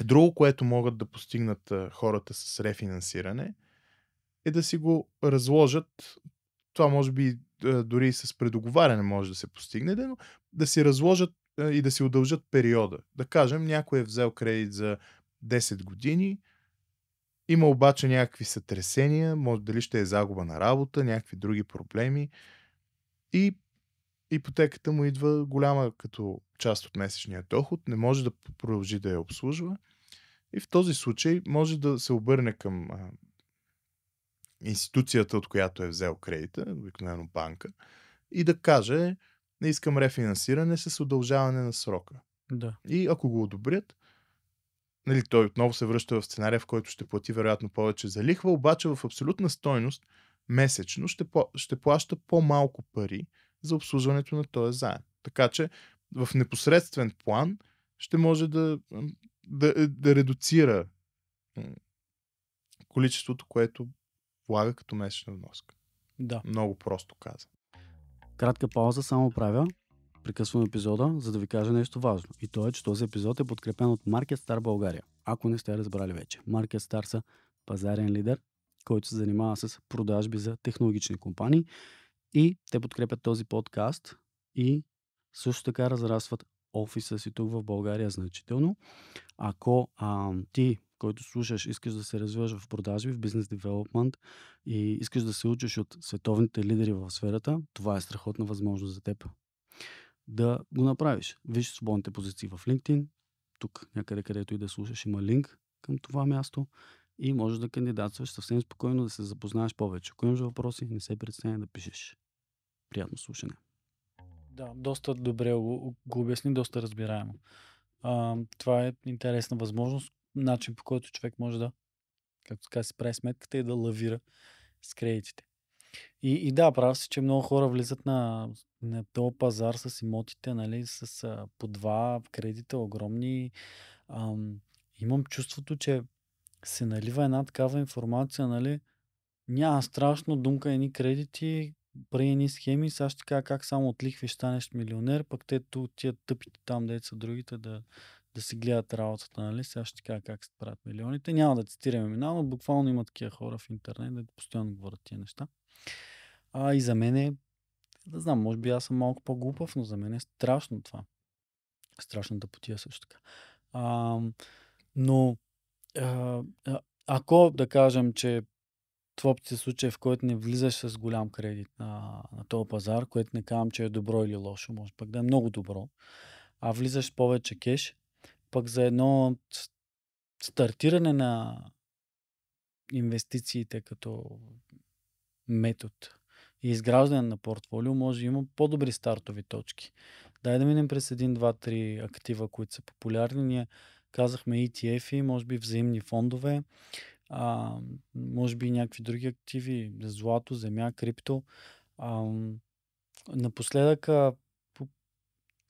Е, друго, което могат да постигнат хората с рефинансиране, е да си го разложат. Това може би дори и с предоговаряне може да се постигне, но да си разложат и да си удължат периода. Да кажем, някой е взел кредит за 10 години, има обаче някакви сътресения, може дали ще е загуба на работа, някакви други проблеми. И ипотеката му идва голяма като част от месечния доход, не може да продължи да я обслужва. И в този случай може да се обърне към а, институцията, от която е взел кредита, обикновено банка, и да каже, не искам рефинансиране с удължаване на срока. Да. И ако го одобрят, нали, той отново се връща в сценария, в който ще плати вероятно повече за лихва, обаче в абсолютна стойност месечно ще, ще плаща по-малко пари, за обслужването на този заем. Така че в непосредствен план ще може да, да, да редуцира количеството, което влага като месечна вноска. Да. Много просто каза. Кратка пауза само правя. Прекъсвам епизода, за да ви кажа нещо важно. И то е, че този епизод е подкрепен от Market Star България. Ако не сте разбрали вече, Market Star са пазарен лидер, който се занимава с продажби за технологични компании и те подкрепят този подкаст и също така разрастват офиса си тук в България значително. Ако а, ти, който слушаш, искаш да се развиваш в продажби, в бизнес девелопмент и искаш да се учиш от световните лидери в сферата, това е страхотна възможност за теб. Да го направиш. Виж свободните позиции в LinkedIn, тук някъде където и да слушаш има линк към това място и можеш да кандидатстваш съвсем спокойно да се запознаеш повече. Ако имаш въпроси, не се представя да пишеш. Приятно слушане. Да, доста добре го, го обясни, доста разбираемо. А, това е интересна възможност, начин по който човек може да, както така си прави сметката и да лавира с кредитите. И, и да, прав си, че много хора влизат на, на този пазар с имотите, нали, с а, по два кредита огромни. А, имам чувството, че се налива една такава информация, нали, няма страшно думка едни кредити, едни схеми, сега ще кажа как само от лихви ще станеш милионер, пък те тия тъпите там, де са другите, да, да си гледат работата, нали? Сега ще кажа как се правят милионите. Няма да цитираме имена, но буквално има такива хора в интернет, да постоянно говорят тия неща. А и за мен е, да знам, може би аз съм малко по-глупав, но за мен е страшно това. Страшната потия също така. А, но а, ако да кажем, че топти случай, в който не влизаш с голям кредит на, на този пазар, което не казвам, че е добро или лошо, може пък да е много добро, а влизаш с повече кеш, пък за едно стартиране на инвестициите като метод и изграждане на портфолио, може да има по-добри стартови точки. Дай да минем през един, два, три актива, които са популярни. Ние казахме ETF и може би взаимни фондове а, може би някакви други активи, злато, земя, крипто. А, напоследък а, по...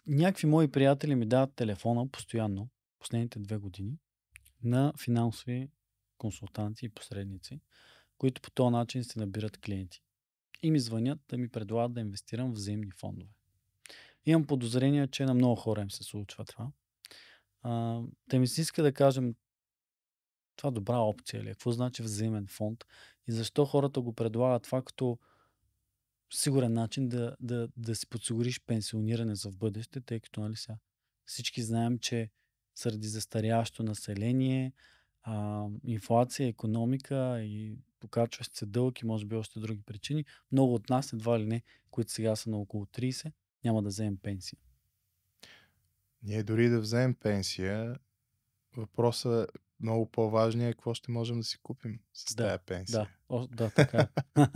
някакви мои приятели ми дават телефона постоянно, последните две години, на финансови консултанти и посредници, които по този начин се набират клиенти. И ми звънят да ми предлагат да инвестирам в земни фондове. Имам подозрение, че на много хора им се случва това. А, да ми се иска да кажем, това добра опция ли? Е? Какво значи взаимен фонд? И защо хората го предлагат това като сигурен начин да, да, да си подсигуриш пенсиониране за в бъдеще, тъй като нали сега всички знаем, че заради застаряващо население, а, инфлация, економика и покачващ се дълг и може би още други причини, много от нас, едва ли не, които сега са на около 30, няма да вземем пенсия. Ние дори да вземем пенсия, въпросът е много по-важният е какво ще можем да си купим с да, тази пенсия. Да, О, да така е. <laughs>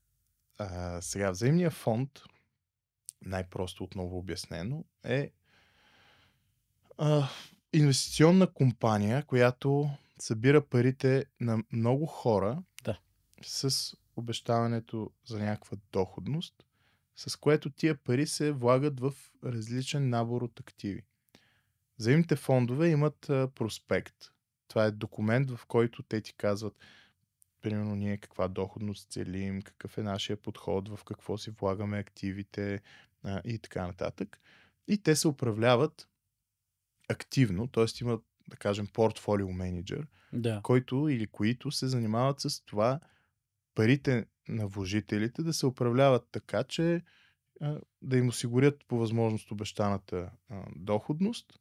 <laughs> а, Сега, взаимния фонд, най-просто отново обяснено, е а, инвестиционна компания, която събира парите на много хора да. с обещаването за някаква доходност, с което тия пари се влагат в различен набор от активи. Взаимните фондове имат а, проспект. Това е документ, в който те ти казват примерно ние каква доходност целим, какъв е нашия подход, в какво си влагаме активите а, и така нататък. И те се управляват активно, т.е. имат, да кажем, портфолио менеджер, да. който или които се занимават с това парите на вложителите да се управляват така, че да им осигурят по възможност обещаната доходност,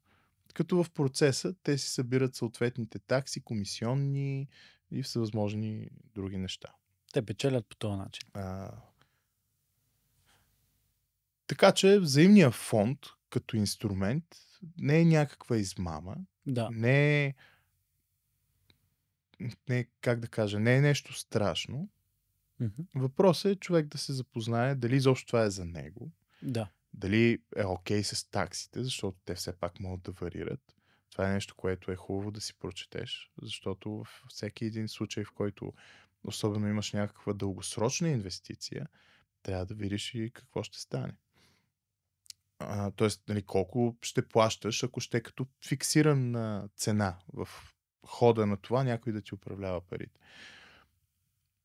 като в процеса те си събират съответните такси, комисионни и всевъзможни други неща. Те печелят по този начин. А... Така че взаимния фонд като инструмент не е някаква измама. Да. Не е не е, как да кажа, не е нещо страшно. Mm-hmm. Въпросът е човек да се запознае дали изобщо това е за него. Да. Дали е окей okay с таксите, защото те все пак могат да варират. Това е нещо, което е хубаво да си прочетеш, защото във всеки един случай, в който особено имаш някаква дългосрочна инвестиция, трябва да видиш и какво ще стане. А, тоест, нали, колко ще плащаш, ако ще е като фиксирана цена в хода на това някой да ти управлява парите.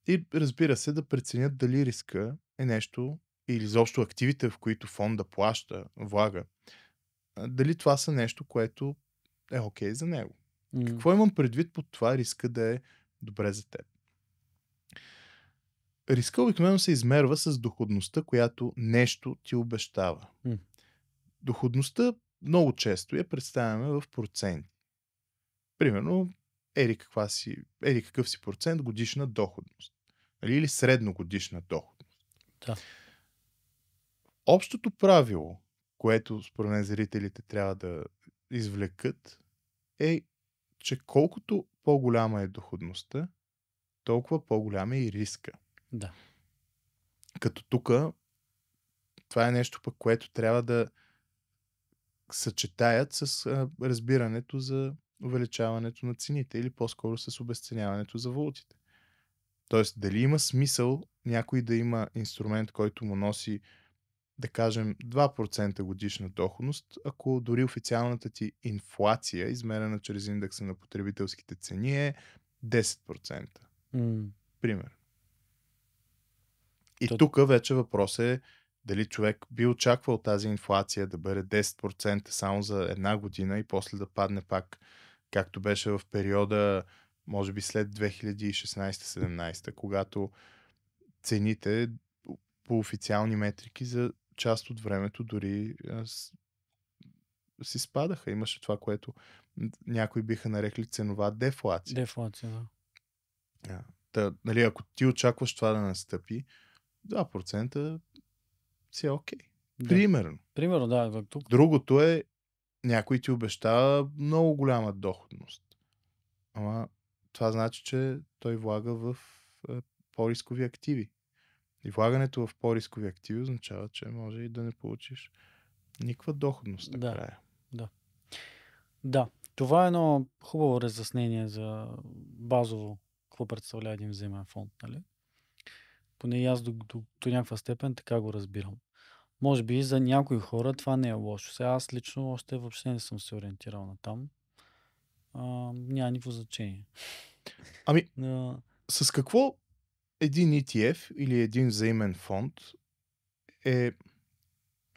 И разбира се, да преценят дали риска е нещо, или заобщо активите, в които фонда плаща влага, дали това са нещо, което е окей okay за него. Mm. Какво имам предвид под това риска да е добре за теб? Риска обикновено се измерва с доходността, която нещо ти обещава. Mm. Доходността много често я представяме в проценти. Примерно, ери, каква си, ери какъв си процент годишна доходност. Нали, или средногодишна доходност. Да общото правило, което според мен зрителите трябва да извлекат, е, че колкото по-голяма е доходността, толкова по-голям е и риска. Да. Като тук, това е нещо пък, което трябва да съчетаят с разбирането за увеличаването на цените или по-скоро с обесценяването за валутите. Тоест, дали има смисъл някой да има инструмент, който му носи да кажем 2% годишна доходност, ако дори официалната ти инфлация, измерена чрез индекса на потребителските цени е 10%. Mm. Пример. И тук вече въпрос е дали човек би очаквал тази инфлация да бъде 10% само за една година и после да падне пак, както беше в периода, може би след 2016-17, когато цените по официални метрики за част от времето дори си спадаха. Имаше това, което някои биха нарекли ценова дефлация. Дефлация, да. да. Та, нали, ако ти очакваш това да настъпи, 2% си е окей. Okay. Да. Примерно. Примерно, да. Тук... Другото е, някой ти обещава много голяма доходност. Ама това значи, че той влага в по-рискови активи. И влагането в по-рискови активи означава, че може и да не получиш никаква доходност Да, края. да. Да, това е едно хубаво разяснение за базово какво представлява един взаимен фонд, нали? Поне и аз до, до, до някаква степен така го разбирам. Може би за някои хора това не е лошо. Сега аз лично още въобще не съм се ориентирал на там. А, няма никакво значение. Ами, а... с какво един ETF или един взаимен фонд е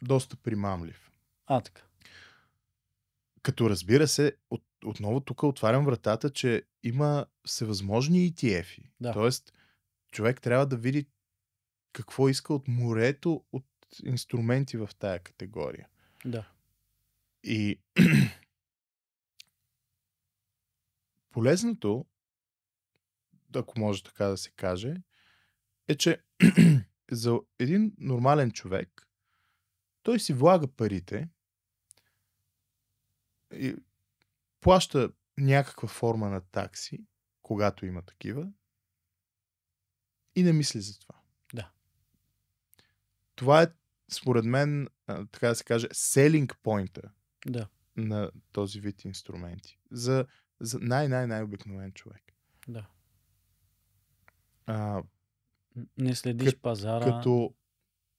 доста примамлив. А, така. Като разбира се, от, отново тук отварям вратата, че има всевъзможни ETF-и. Да. Тоест, човек трябва да види какво иска от морето от инструменти в тая категория. Да. И <clears throat> полезното, ако може така да се каже, е, че <clears throat> за един нормален човек, той си влага парите и плаща някаква форма на такси, когато има такива, и не мисли за това. Да. Това е, според мен, така да се каже, селинг поинта да. на този вид инструменти. За, за най-най-най-обикновен човек. Да. А, не следиш като, пазара. Като...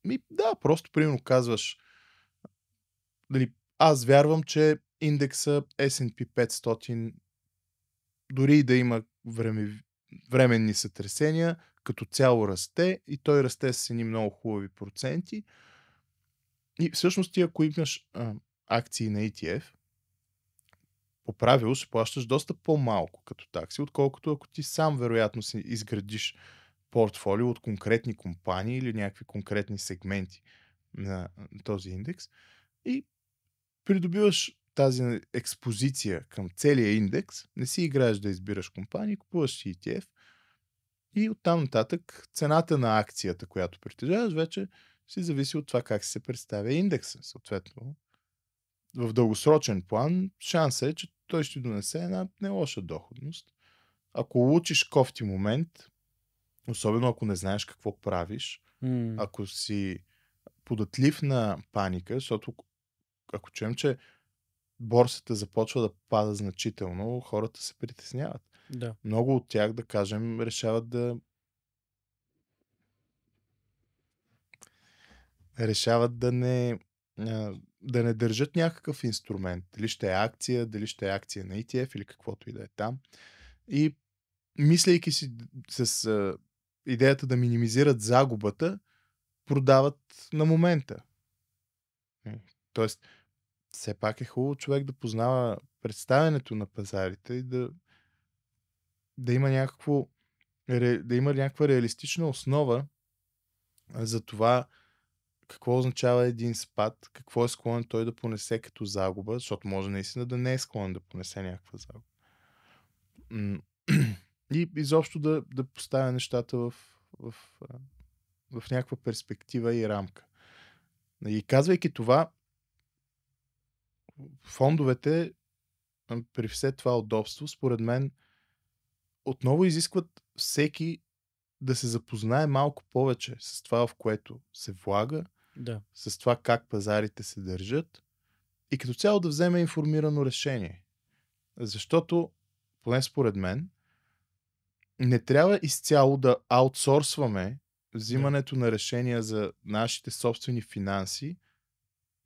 Ми, да, просто примерно казваш дали, аз вярвам, че индекса S&P 500 дори да има време, временни сътресения, като цяло расте и той расте с едни много хубави проценти. И всъщност ти ако имаш а, акции на ETF, по правило се плащаш доста по-малко като такси, отколкото ако ти сам вероятно си изградиш портфолио от конкретни компании или някакви конкретни сегменти на този индекс и придобиваш тази експозиция към целия индекс, не си играеш да избираш компании, купуваш си ETF и оттам нататък цената на акцията, която притежаваш, вече си зависи от това как се представя индекса. Съответно, в дългосрочен план шанса е, че той ще донесе една не лоша доходност. Ако улучиш кофти момент, Особено ако не знаеш какво правиш, mm. ако си податлив на паника, защото ако чуем, че борсата започва да пада значително, хората се притесняват. Да. Много от тях, да кажем, решават да решават да не, да не държат някакъв инструмент. Дали ще е акция, дали ще е акция на ETF или каквото и да е там. И мислейки си с идеята да минимизират загубата, продават на момента. Тоест, все пак е хубаво човек да познава представянето на пазарите и да, да има някакво да има някаква реалистична основа за това какво означава един спад, какво е склонен той да понесе като загуба, защото може наистина да не е склонен да понесе някаква загуба и изобщо да, да поставя нещата в, в, в някаква перспектива и рамка. И казвайки това, фондовете при все това удобство, според мен, отново изискват всеки да се запознае малко повече с това, в което се влага, да. с това как пазарите се държат и като цяло да вземе информирано решение. Защото, поне според мен, не трябва изцяло да аутсорсваме взимането yeah. на решения за нашите собствени финанси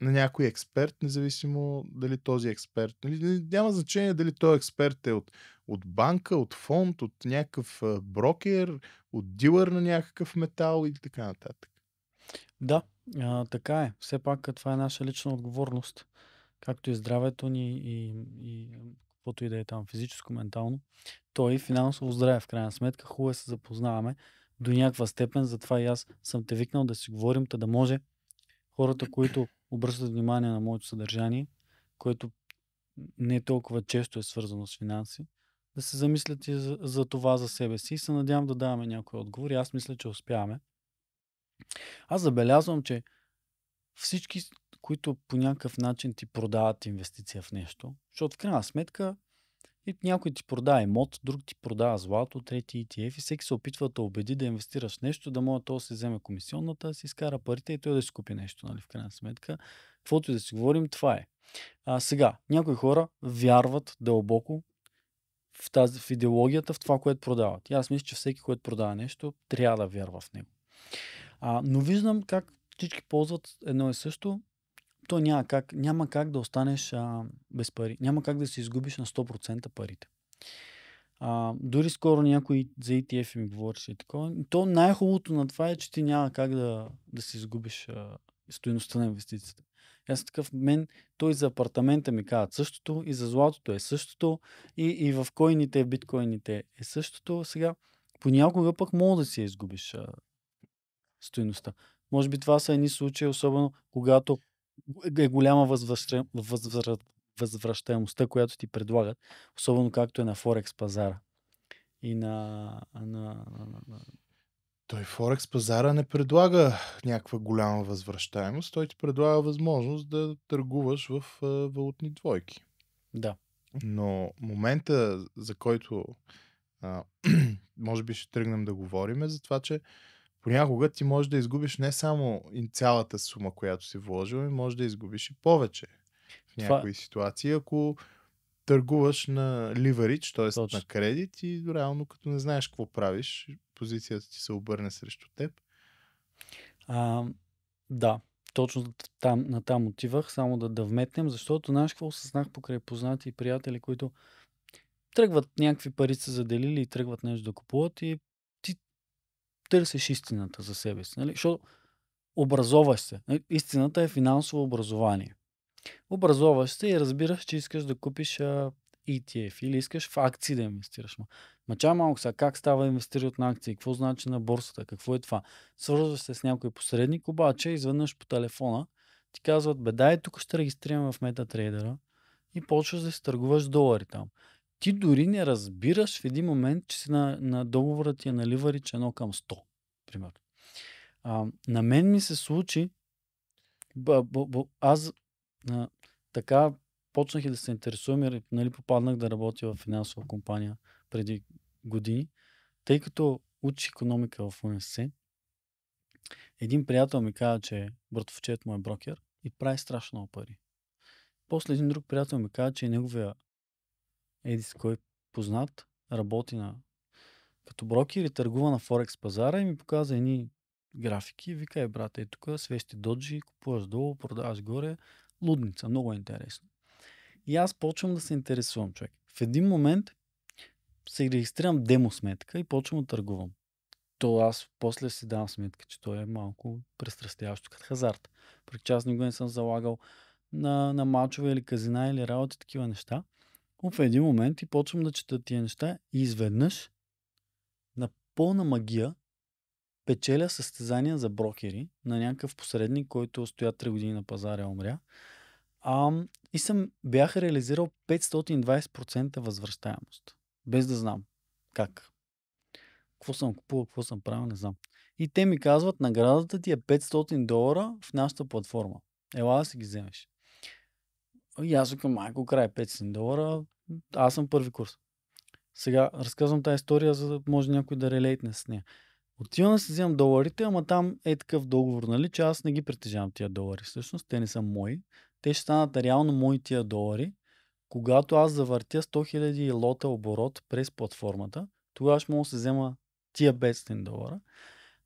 на някой експерт, независимо дали този експерт. Нали, няма значение дали този експерт е от, от банка, от фонд, от някакъв брокер, от дилър на някакъв метал и така нататък. Да, а, така е. Все пак това е наша лична отговорност, както и здравето ни и, и каквото и да е там, физическо, ментално той е финансово здраве, в крайна сметка. Хубаво е се запознаваме до някаква степен, затова и аз съм те викнал да си говорим, та да може хората, които обръщат внимание на моето съдържание, което не толкова често е свързано с финанси, да се замислят и за, за това за себе си и се надявам да даваме някой отговор, и Аз мисля, че успяваме. Аз забелязвам, че всички, които по някакъв начин ти продават инвестиция в нещо, защото в крайна сметка и някой ти продава имот, друг ти продава злато, трети ETF и всеки се опитва да убеди да инвестираш нещо, да може то да си вземе комисионната, да си изкара парите и той да си купи нещо, нали, в крайна сметка. Каквото и да си говорим, това е. А, сега, някои хора вярват дълбоко в, тази, в идеологията, в това, което продават. И аз мисля, че всеки, който продава нещо, трябва да вярва в него. А, но виждам как всички ползват едно и също то няма как, няма как да останеш а, без пари. Няма как да се изгубиш на 100% парите. А, дори скоро някой за ETF ми говореше и такова. То най-хубавото на това е, че ти няма как да, да си изгубиш а, стоеността на инвестицията. Аз такъв мен, той за апартамента ми казват същото, и за златото е същото, и, и в коините, биткоините е същото. Сега, понякога пък мога да си я изгубиш а, стоеността. Може би това са едни случаи, особено когато е голяма възвръщаемостта, която ти предлагат, особено както е на Форекс пазара. И на, на, на, на, на той Форекс пазара не предлага някаква голяма възвръщаемост, той ти предлага възможност да търгуваш в валутни двойки. Да. Но момента, за който а, <clears throat> може би ще тръгнем да говорим, е за това, че понякога ти можеш да изгубиш не само цялата сума, която си вложил, и можеш да изгубиш и повече в някои Това... ситуации, ако търгуваш на ливарич, т.е. Точно. на кредит и реално като не знаеш какво правиш, позицията ти се обърне срещу теб. А, да, точно там, на там отивах, само да, да вметнем, защото знаеш какво осъзнах покрай познати и приятели, които тръгват някакви пари са заделили и тръгват нещо да купуват и търсиш истината за себе си. Нали? Защото образоваш се. Нали? Истината е финансово образование. Образоваш се и разбираш, че искаш да купиш а, ETF или искаш в акции да инвестираш. Мача малко сега, как става инвестират на акции? Какво значи на борсата? Какво е това? Свързваш се с някой посредник, обаче изведнъж по телефона ти казват, бе, дай тук ще регистрираме в MetaTrader и почваш да си търгуваш долари там ти дори не разбираш в един момент, че си на, на договора ти е на ливарич едно към 100. Примерно. А, на мен ми се случи, б, б, б, аз а, така почнах и да се интересувам и нали, попаднах да работя в финансова компания преди години, тъй като учи економика в УНСС. Един приятел ми каза, че братовчет му е брокер и прави страшно много пари. После един друг приятел ми каза, че неговия еди с кой е познат, работи на като брокер и търгува на Форекс пазара и ми показа едни графики. Вика, е, брат, е тук, свещи доджи, купуваш долу, продаваш горе. Лудница, много е интересно. И аз почвам да се интересувам, човек. В един момент се регистрирам демо сметка и почвам да търгувам. То аз после си давам сметка, че той е малко престрастяващо като хазарт. Причи го не съм залагал на, на мачове или казина или работи, такива неща в един момент и почвам да чета тия неща и изведнъж на пълна магия печеля състезания за брокери на някакъв посредник, който стоя 3 години на пазара и умря. А, и съм, бях реализирал 520% възвръщаемост. Без да знам как. Какво съм купувал, какво съм правил, не знам. И те ми казват, наградата ти е 500 долара в нашата платформа. Ела да си ги вземеш. И аз викам, майко, край 500 долара, аз съм първи курс. Сега разказвам тази история, за да може някой да релейтне с нея. Отивам да си вземам доларите, ама там е такъв договор, нали, че аз не ги притежавам тия долари. Всъщност те не са мои. Те ще станат реално мои тия долари, когато аз завъртя 100 000 лота оборот през платформата, тогава ще мога да се взема тия 500 долара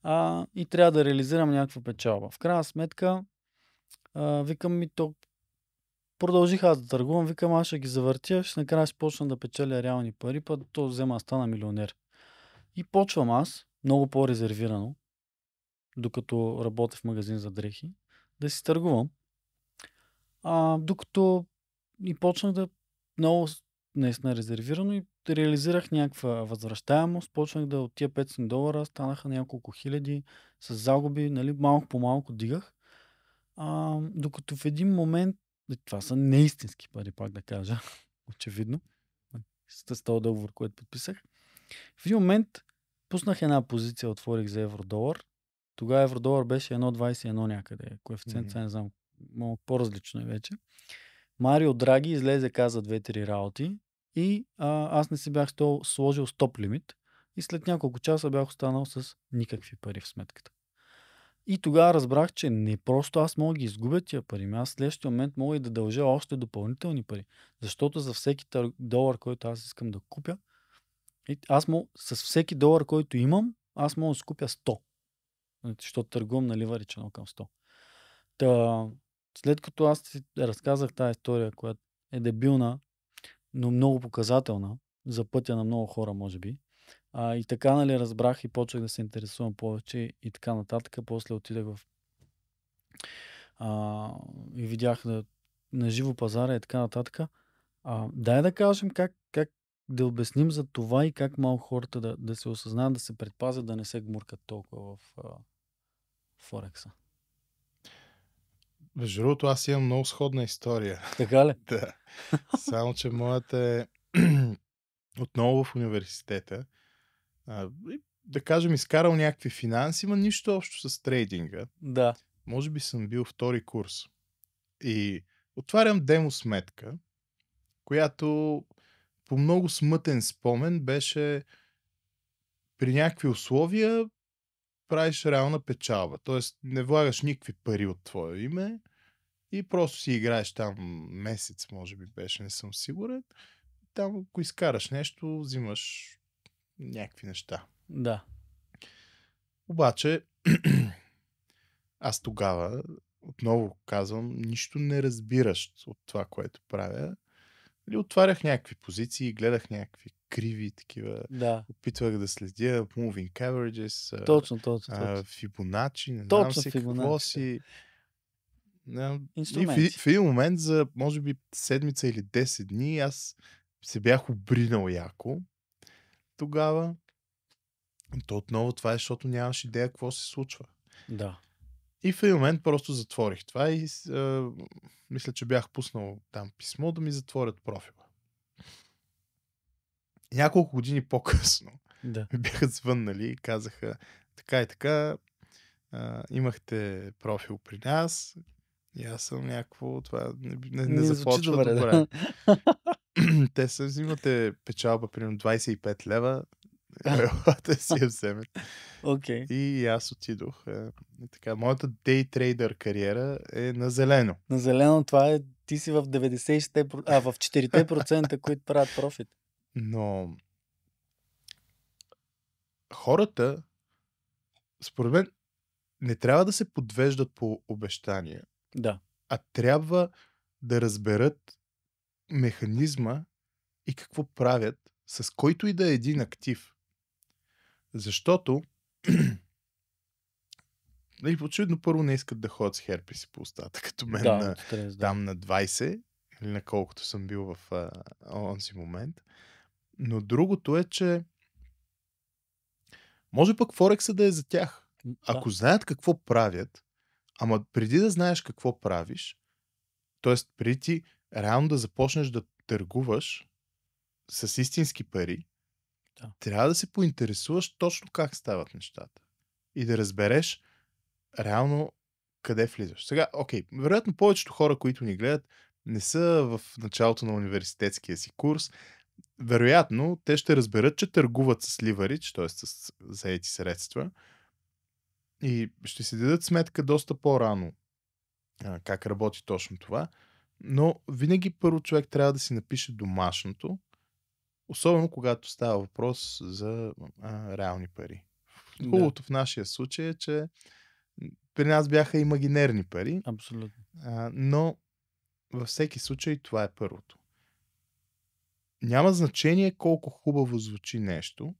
а, и трябва да реализирам някаква печалба. В крайна сметка, а, викам ми, то Продължих аз да търгувам, викам, аз ще ги завъртя, ще накрая ще почна да печеля реални пари, път то взема, стана милионер. И почвам аз, много по-резервирано, докато работя в магазин за дрехи, да си търгувам. А, докато и почнах да много наистина резервирано и реализирах някаква възвръщаемост, почнах да от тия 500 долара станаха няколко хиляди с загуби, нали, малко по малко дигах. А, докато в един момент е, това са неистински пари, пак да кажа. <laughs> Очевидно. С този договор, който подписах. В един момент пуснах една позиция, отворих за евро-долар. Тогава евро-долар беше 1,21 някъде. Коефициент, mm-hmm. не знам, малко по-различно е вече. Марио Драги излезе, каза две-три работи и а, аз не си бях сложил стоп лимит и след няколко часа бях останал с никакви пари в сметката. И тогава разбрах, че не просто аз мога да ги изгубя тия пари, ами аз в следващия момент мога и да дължа още допълнителни пари. Защото за всеки долар, който аз искам да купя, аз мога, с всеки долар, който имам, аз мога да скупя 100. Защото търгувам на лива речено към 100. Та, след като аз ти разказах тази история, която е дебилна, но много показателна за пътя на много хора, може би, а, и така, нали, разбрах и почнах да се интересувам повече и така нататък. После отидах в... А, и видях да, на живо пазара и така нататък. А, дай да кажем как, как да обясним за това и как малко хората да, да се осъзнаят, да се предпазят, да не се гмуркат толкова в а, Форекса. Между другото, аз имам много сходна история. Така ли? <laughs> да. <laughs> Само, че моята е <clears throat> отново в университета а, да кажем, изкарал някакви финанси, има нищо общо с трейдинга. Да. Може би съм бил втори курс. И отварям демо сметка, която по много смътен спомен беше при някакви условия правиш реална печалба. Тоест не влагаш никакви пари от твое име и просто си играеш там месец, може би беше, не съм сигурен. Там, ако изкараш нещо, взимаш някакви неща. Да. Обаче, <clears throat> аз тогава, отново казвам, нищо не разбиращ от това, което правя. Или нали, отварях някакви позиции, гледах някакви криви, такива. Да. Опитвах да следя moving coverages. Точно, точно. точно. Фибоначи, не точно знам си фибоначи. какво си. И в, в един момент за, може би, седмица или 10 дни аз се бях обринал яко тогава. То отново това е, защото нямаш идея какво се случва. Да. И в един момент просто затворих това и а, мисля, че бях пуснал там писмо да ми затворят профила. Няколко години по-късно да. ми бяха звъннали и казаха така и така, а, имахте профил при нас и аз съм някакво, това не, не, не, не започва добре. добре. Да. <laughs> <clears throat> те се взимате печалба, примерно 25 лева, те <laughs> си я вземат. Okay. <laughs> И аз отидох. Е, така, моята day trader кариера е на зелено. На зелено това е, ти си в 96%, а в 4%, които правят профит. Но хората, според мен, не трябва да се подвеждат по обещания. Да. А трябва да разберат механизма и какво правят с който и да е един актив. Защото <clears throat> нали, очевидно първо не искат да ходят с херпеси по устата, като мен да, на, стрес, да. там на 20 или на колкото съм бил в а, онзи момент. Но другото е, че може пък Форекса да е за тях. Да. Ако знаят какво правят, ама преди да знаеш какво правиш, т.е. преди ти реално да започнеш да търгуваш с истински пари, да. трябва да се поинтересуваш точно как стават нещата. И да разбереш реално къде влизаш. Сега, окей, вероятно повечето хора, които ни гледат, не са в началото на университетския си курс. Вероятно, те ще разберат, че търгуват с ливарич, т.е. с заети средства. И ще си дадат сметка доста по-рано как работи точно това. Но винаги първо човек трябва да си напише домашното, особено когато става въпрос за а, реални пари. Хубавото в нашия случай е, че при нас бяха имагинерни пари. Абсолютно. А, но във всеки случай това е първото. Няма значение колко хубаво звучи нещо.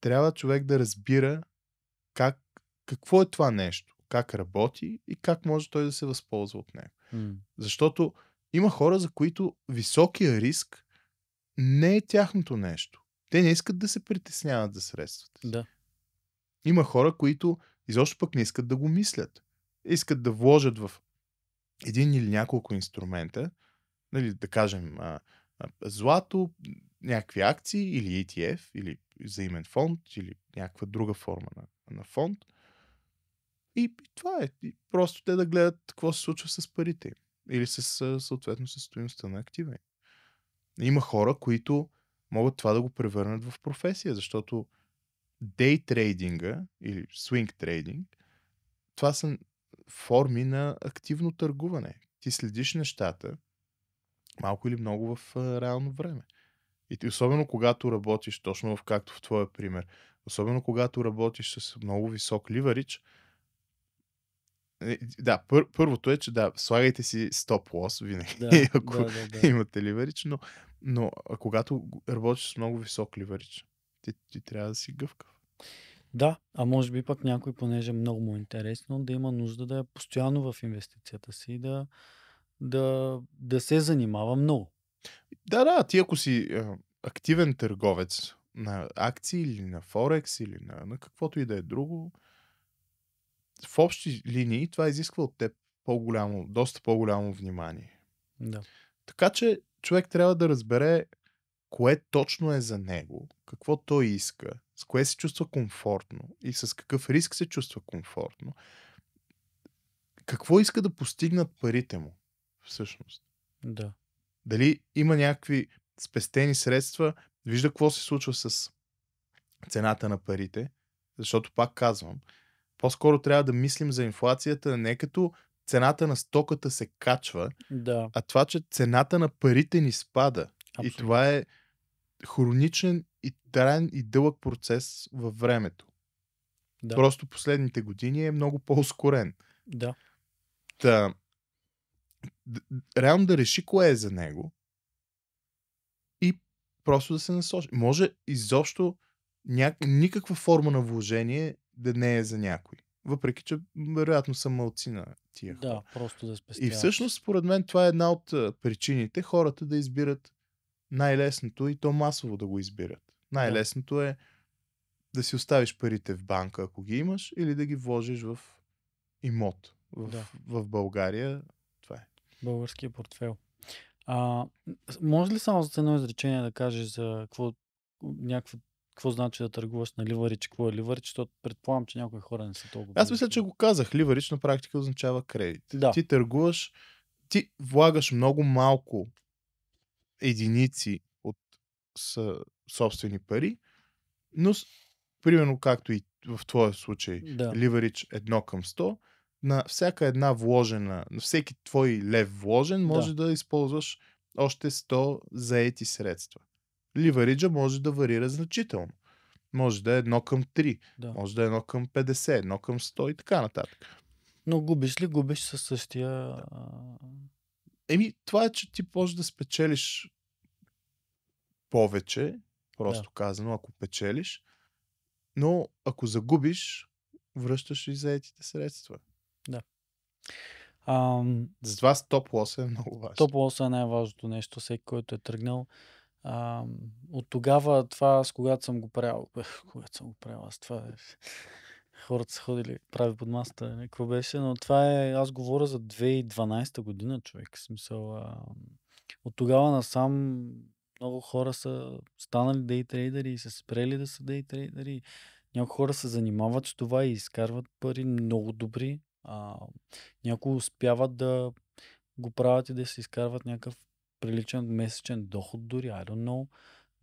Трябва човек да разбира как, какво е това нещо, как работи и как може той да се възползва от него. Защото има хора, за които високия риск не е тяхното нещо. Те не искат да се притесняват за средствата. Да. Има хора, които изобщо пък не искат да го мислят. Искат да вложат в един или няколко инструмента, нали, да кажем а, а, злато, някакви акции или ETF, или заимен фонд, или някаква друга форма на, на фонд – и, и това е. И просто те да гледат какво се случва с парите им. Или с, съответно с стоимостта на актива им. Има хора, които могат това да го превърнат в професия, защото дей трейдинга или swing трейдинг, това са форми на активно търгуване. Ти следиш нещата малко или много в а, реално време. И ти, особено когато работиш, точно в както в твоя пример, особено когато работиш с много висок ливарич, е, да, пър, първото е, че да, слагайте си стоп лос винаги, да, <laughs> ако да, да, да. имате ливарич, но, но когато работиш с много висок ливарич, ти, ти трябва да си гъвкав. Да, а може би пък някой, понеже много му е интересно, да има нужда да е постоянно в инвестицията си и да, да, да се занимава много. Да, да, ти ако си а, активен търговец на акции или на Форекс или на, на каквото и да е друго, в общи линии това изисква от теб по-голямо, доста по-голямо внимание. Да. Така че човек трябва да разбере кое точно е за него, какво той иска, с кое се чувства комфортно и с какъв риск се чувства комфортно, какво иска да постигнат парите му, всъщност. Да. Дали има някакви спестени средства, вижда какво се случва с цената на парите, защото пак казвам, по-скоро трябва да мислим за инфлацията не като цената на стоката се качва, да. а това, че цената на парите ни спада. Абсолютно. И това е хроничен и траен и дълъг процес във времето. Да. Просто последните години е много по-ускорен. Да. Та, реално да реши кое е за него и просто да се насочи. Може изобщо ня... никаква форма на вложение да не е за някой. Въпреки, че вероятно са малцина тия хора. Да, просто да спестяваш. И всъщност, според мен, това е една от причините хората да избират най-лесното и то масово да го избират. Най-лесното е да си оставиш парите в банка, ако ги имаш, или да ги вложиш в имот. В, да. в България това е. Българския портфел. А, може ли само за едно изречение да кажеш за какво някаква какво значи да търгуваш на ливарич, какво е ливарич, защото предполагам, че някои хора не са толкова. Аз мисля, че го казах. Ливарич на практика означава кредит. Да. Ти търгуваш, ти влагаш много малко единици от собствени пари, но примерно както и в твоя случай, да. ливарич едно към 100, на всяка една вложена, на всеки твой лев вложен, може да, да използваш още 100 заети средства ливариджа може да варира значително. Може да е 1 към 3, да. може да е 1 към 50, 1 към 100 и така нататък. Но губиш ли, губиш със същия... Да. Еми, това е, че ти можеш да спечелиш повече, просто да. казано, ако печелиш, но ако загубиш, връщаш и заетите средства. Да. Ам... вас стоп лоса е много важно. Стоп лоса е най-важното нещо. Всеки, който е тръгнал, а, от тогава това, с когато съм го правил, <laughs> когато съм го правил, аз това е... <laughs> Хората са ходили прави под маста, какво беше, но това е, аз говоря за 2012 година, човек. Смисъл, а... от тогава насам много хора са станали дейтрейдери и са спрели да са дейтрейдери. Някои хора се занимават с това и изкарват пари много добри. А, някои успяват да го правят и да се изкарват някакъв приличен месечен доход дори, I don't know.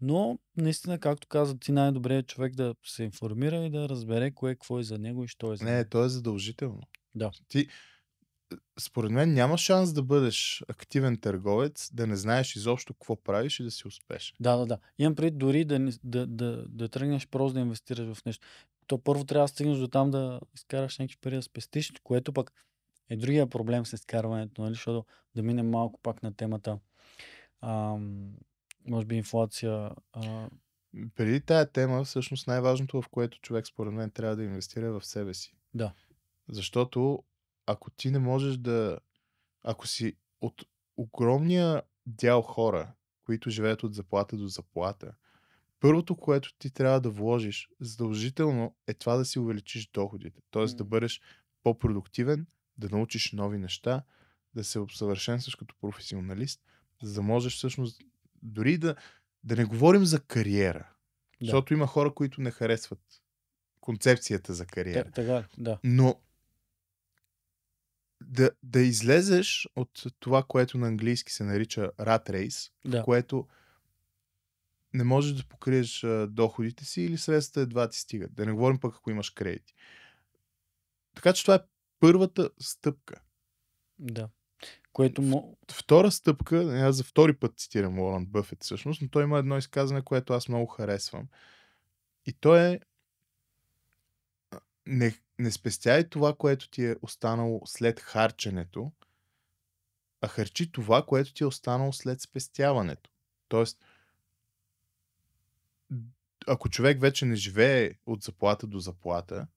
Но, наистина, както каза ти, най-добре е човек да се информира и да разбере кое какво е за него и що е за него. Не, то е задължително. Да. Ти, е, според мен няма шанс да бъдеш активен търговец, да не знаеш изобщо какво правиш и да си успеш. Да, да, да. Имам преди дори да, да, да, да тръгнеш просто да инвестираш в нещо. То първо трябва да стигнеш до там да изкараш някакви пари да спестиш, което пък е другия проблем с изкарването, нали? защото да минем малко пак на темата а, може би инфлация. А... Преди тая тема, всъщност най-важното, в което човек според мен трябва да инвестира е в себе си. Да. Защото ако ти не можеш да... Ако си от огромния дял хора, които живеят от заплата до заплата, първото, което ти трябва да вложиш задължително е това да си увеличиш доходите. Тоест mm. да бъдеш по-продуктивен, да научиш нови неща, да се обсъвършенстваш като професионалист – за да можеш всъщност дори да, да не говорим за кариера. Да. Защото има хора, които не харесват концепцията за кариера. Да, е, да. Но да, да излезеш от това, което на английски се нарича rat race, да. в което не можеш да покриеш доходите си или средствата едва ти стигат. Да не говорим пък ако имаш кредити. Така че това е първата стъпка. Да. Което му... Втора стъпка, е, аз за втори път цитирам Лоран Бъфет всъщност, но той има едно изказване, което аз много харесвам. И то е не, не спестяй това, което ти е останало след харченето, а харчи това, което ти е останало след спестяването. Тоест, ако човек вече не живее от заплата до заплата,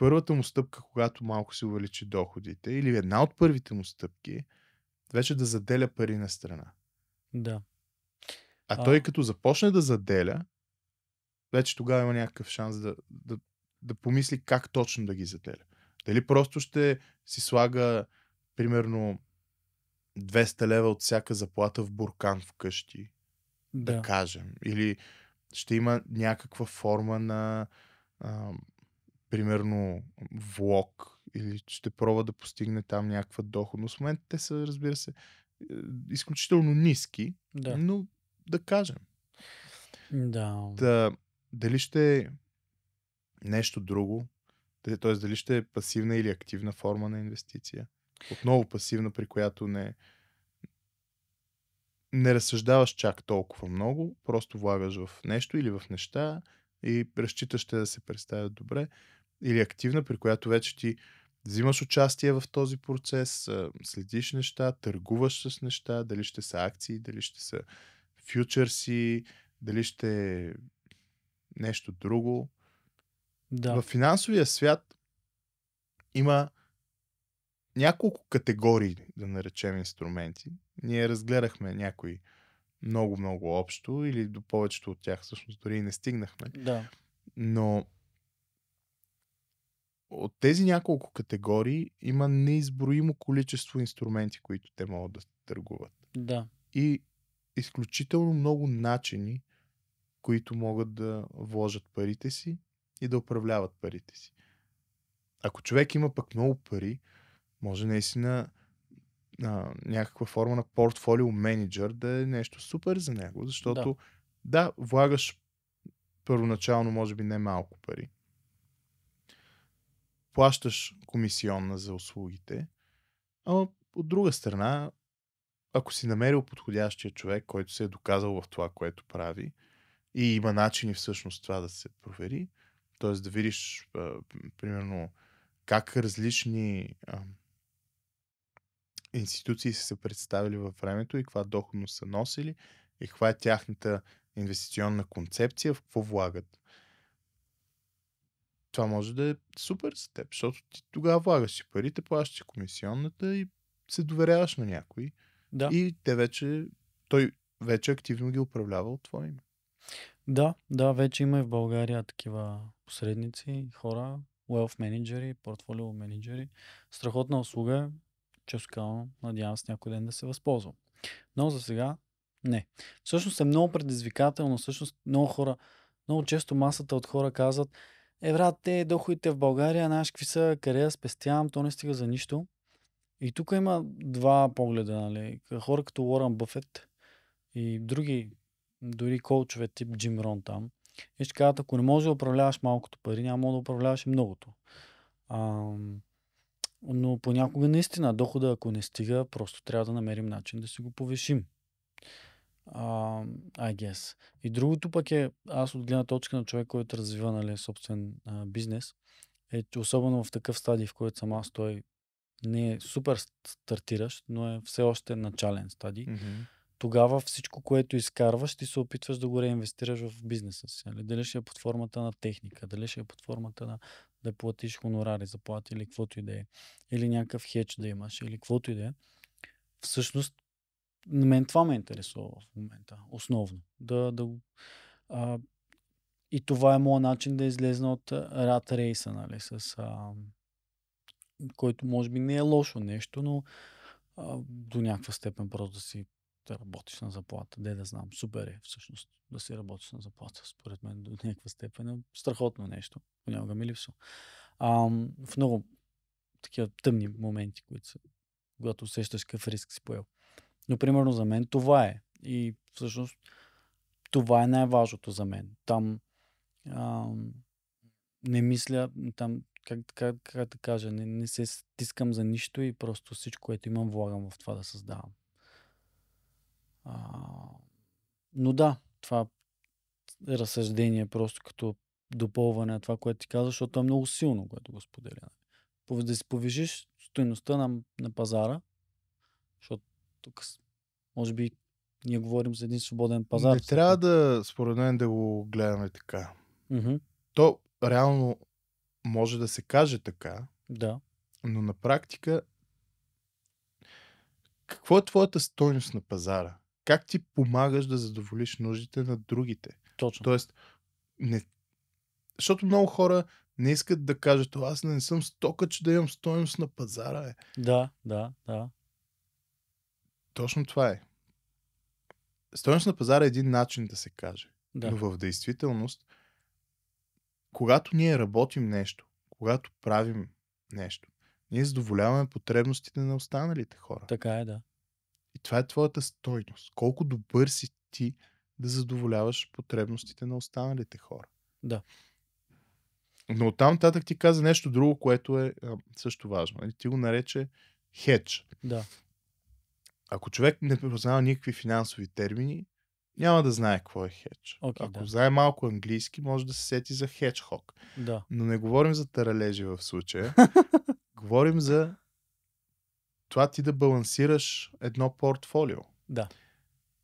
първата му стъпка, когато малко се увеличи доходите, или една от първите му стъпки, вече да заделя пари на страна. Да. А, а той като започне да заделя, вече тогава има някакъв шанс да, да, да помисли как точно да ги заделя. Дали просто ще си слага, примерно, 200 лева от всяка заплата в буркан вкъщи, да, да кажем. Или ще има някаква форма на примерно, влог или ще пробва да постигне там някаква доходност. В момента те са, разбира се, е, изключително ниски, да. но да кажем. Да. да. Дали ще е нещо друго, т.е. дали ще е пасивна или активна форма на инвестиция. Отново пасивна, при която не, не разсъждаваш чак толкова много, просто влагаш в нещо или в неща и разчиташ те да се представят добре или активна, при която вече ти взимаш участие в този процес, следиш неща, търгуваш с неща, дали ще са акции, дали ще са фьючерси, дали ще е нещо друго. Да. В финансовия свят има няколко категории, да наречем, инструменти. Ние разгледахме някои много-много общо или до повечето от тях всъщност дори и не стигнахме. Да. Но от тези няколко категории има неизброимо количество инструменти, които те могат да търгуват. Да. И изключително много начини, които могат да вложат парите си и да управляват парите си. Ако човек има пък много пари, може наистина а, някаква форма на портфолио менеджер да е нещо супер за него, защото да, да влагаш първоначално може би не малко пари, плащаш комисионна за услугите, а от друга страна, ако си намерил подходящия човек, който се е доказал в това, което прави, и има начини всъщност това да се провери, т.е. да видиш, а, примерно, как различни а, институции са се представили във времето и каква доходност са носили и каква е тяхната инвестиционна концепция, в какво влагат това може да е супер за теб, защото ти тогава влагаш и парите, плащаш комисионната и се доверяваш на някой. Да. И те вече, той вече активно ги управлява от твое име. Да, да, вече има и в България такива посредници, хора, wealth менеджери, портфолио менеджери. Страхотна услуга, често надявам се някой ден да се възползвам. Но за сега не. Всъщност е много предизвикателно, всъщност много хора, много често масата от хора казват, е, брат, те доходите в България, знаеш какви са, къде я спестявам, то не стига за нищо. И тук има два погледа, нали? Хора като Уорън Бъфет и други, дори коучове тип Джим Рон там. И ще кажат, ако не можеш да управляваш малкото пари, няма да управляваш и многото. А, но понякога наистина дохода, ако не стига, просто трябва да намерим начин да си го повишим. Uh, I guess. И другото пък е, аз от гледна точка на човек, който развива нали, собствен uh, бизнес, е, че особено в такъв стадий, в който съм аз, той не е супер стартиращ, но е все още начален стадий. Mm-hmm. Тогава всичко, което изкарваш, ти се опитваш да го реинвестираш в бизнеса си. Нали? Дали ще е под формата на техника, дали ще е под формата на да платиш хонорари, заплати или каквото и да е. Или някакъв хедж да имаш, или каквото и да е. Всъщност на мен това ме интересува в момента, основно. Да, да, а, и това е моят начин да излезна от рад рейса, нали, с, а, който може би не е лошо нещо, но а, до някаква степен просто да си да работиш на заплата. Де да знам, супер е всъщност да си работиш на заплата. Според мен до някаква степен е страхотно нещо. Понякога ми липсва. А, в много такива тъмни моменти, които са, когато усещаш какъв риск си поел. Но примерно за мен това е. И всъщност това е най-важното за мен. Там а, не мисля, там, как, как, как да кажа, не, не се стискам за нищо и просто всичко, което имам, влагам в това да създавам. А, но да, това разсъждение просто като допълване на това, което ти казваш, защото е много силно, което го споделя. Да си повижиш стоеността на, на пазара, защото тук може би ние говорим за един свободен пазар. Не трябва да, според мен, да го гледаме така. Mm-hmm. То реално може да се каже така, да. но на практика какво е твоята стойност на пазара? Как ти помагаш да задоволиш нуждите на другите? Точно. Тоест, не... защото много хора не искат да кажат, аз не съм стока, че да имам стойност на пазара. Е. Да, да, да. Точно това е. Стоеност на пазара е един начин да се каже. Да. Но в действителност, когато ние работим нещо, когато правим нещо, ние задоволяваме потребностите на останалите хора. Така е, да. И това е твоята стойност. Колко добър си ти да задоволяваш потребностите на останалите хора. Да. Но оттам татък ти каза нещо друго, което е също важно. Ти го нарече хедж. Да. Ако човек не познава никакви финансови термини, няма да знае какво е хедж. Okay, Ако да. знае малко английски, може да се сети за хеджхок. Да. Но не говорим за таралежи в случая. <laughs> говорим за това ти да балансираш едно портфолио. Да.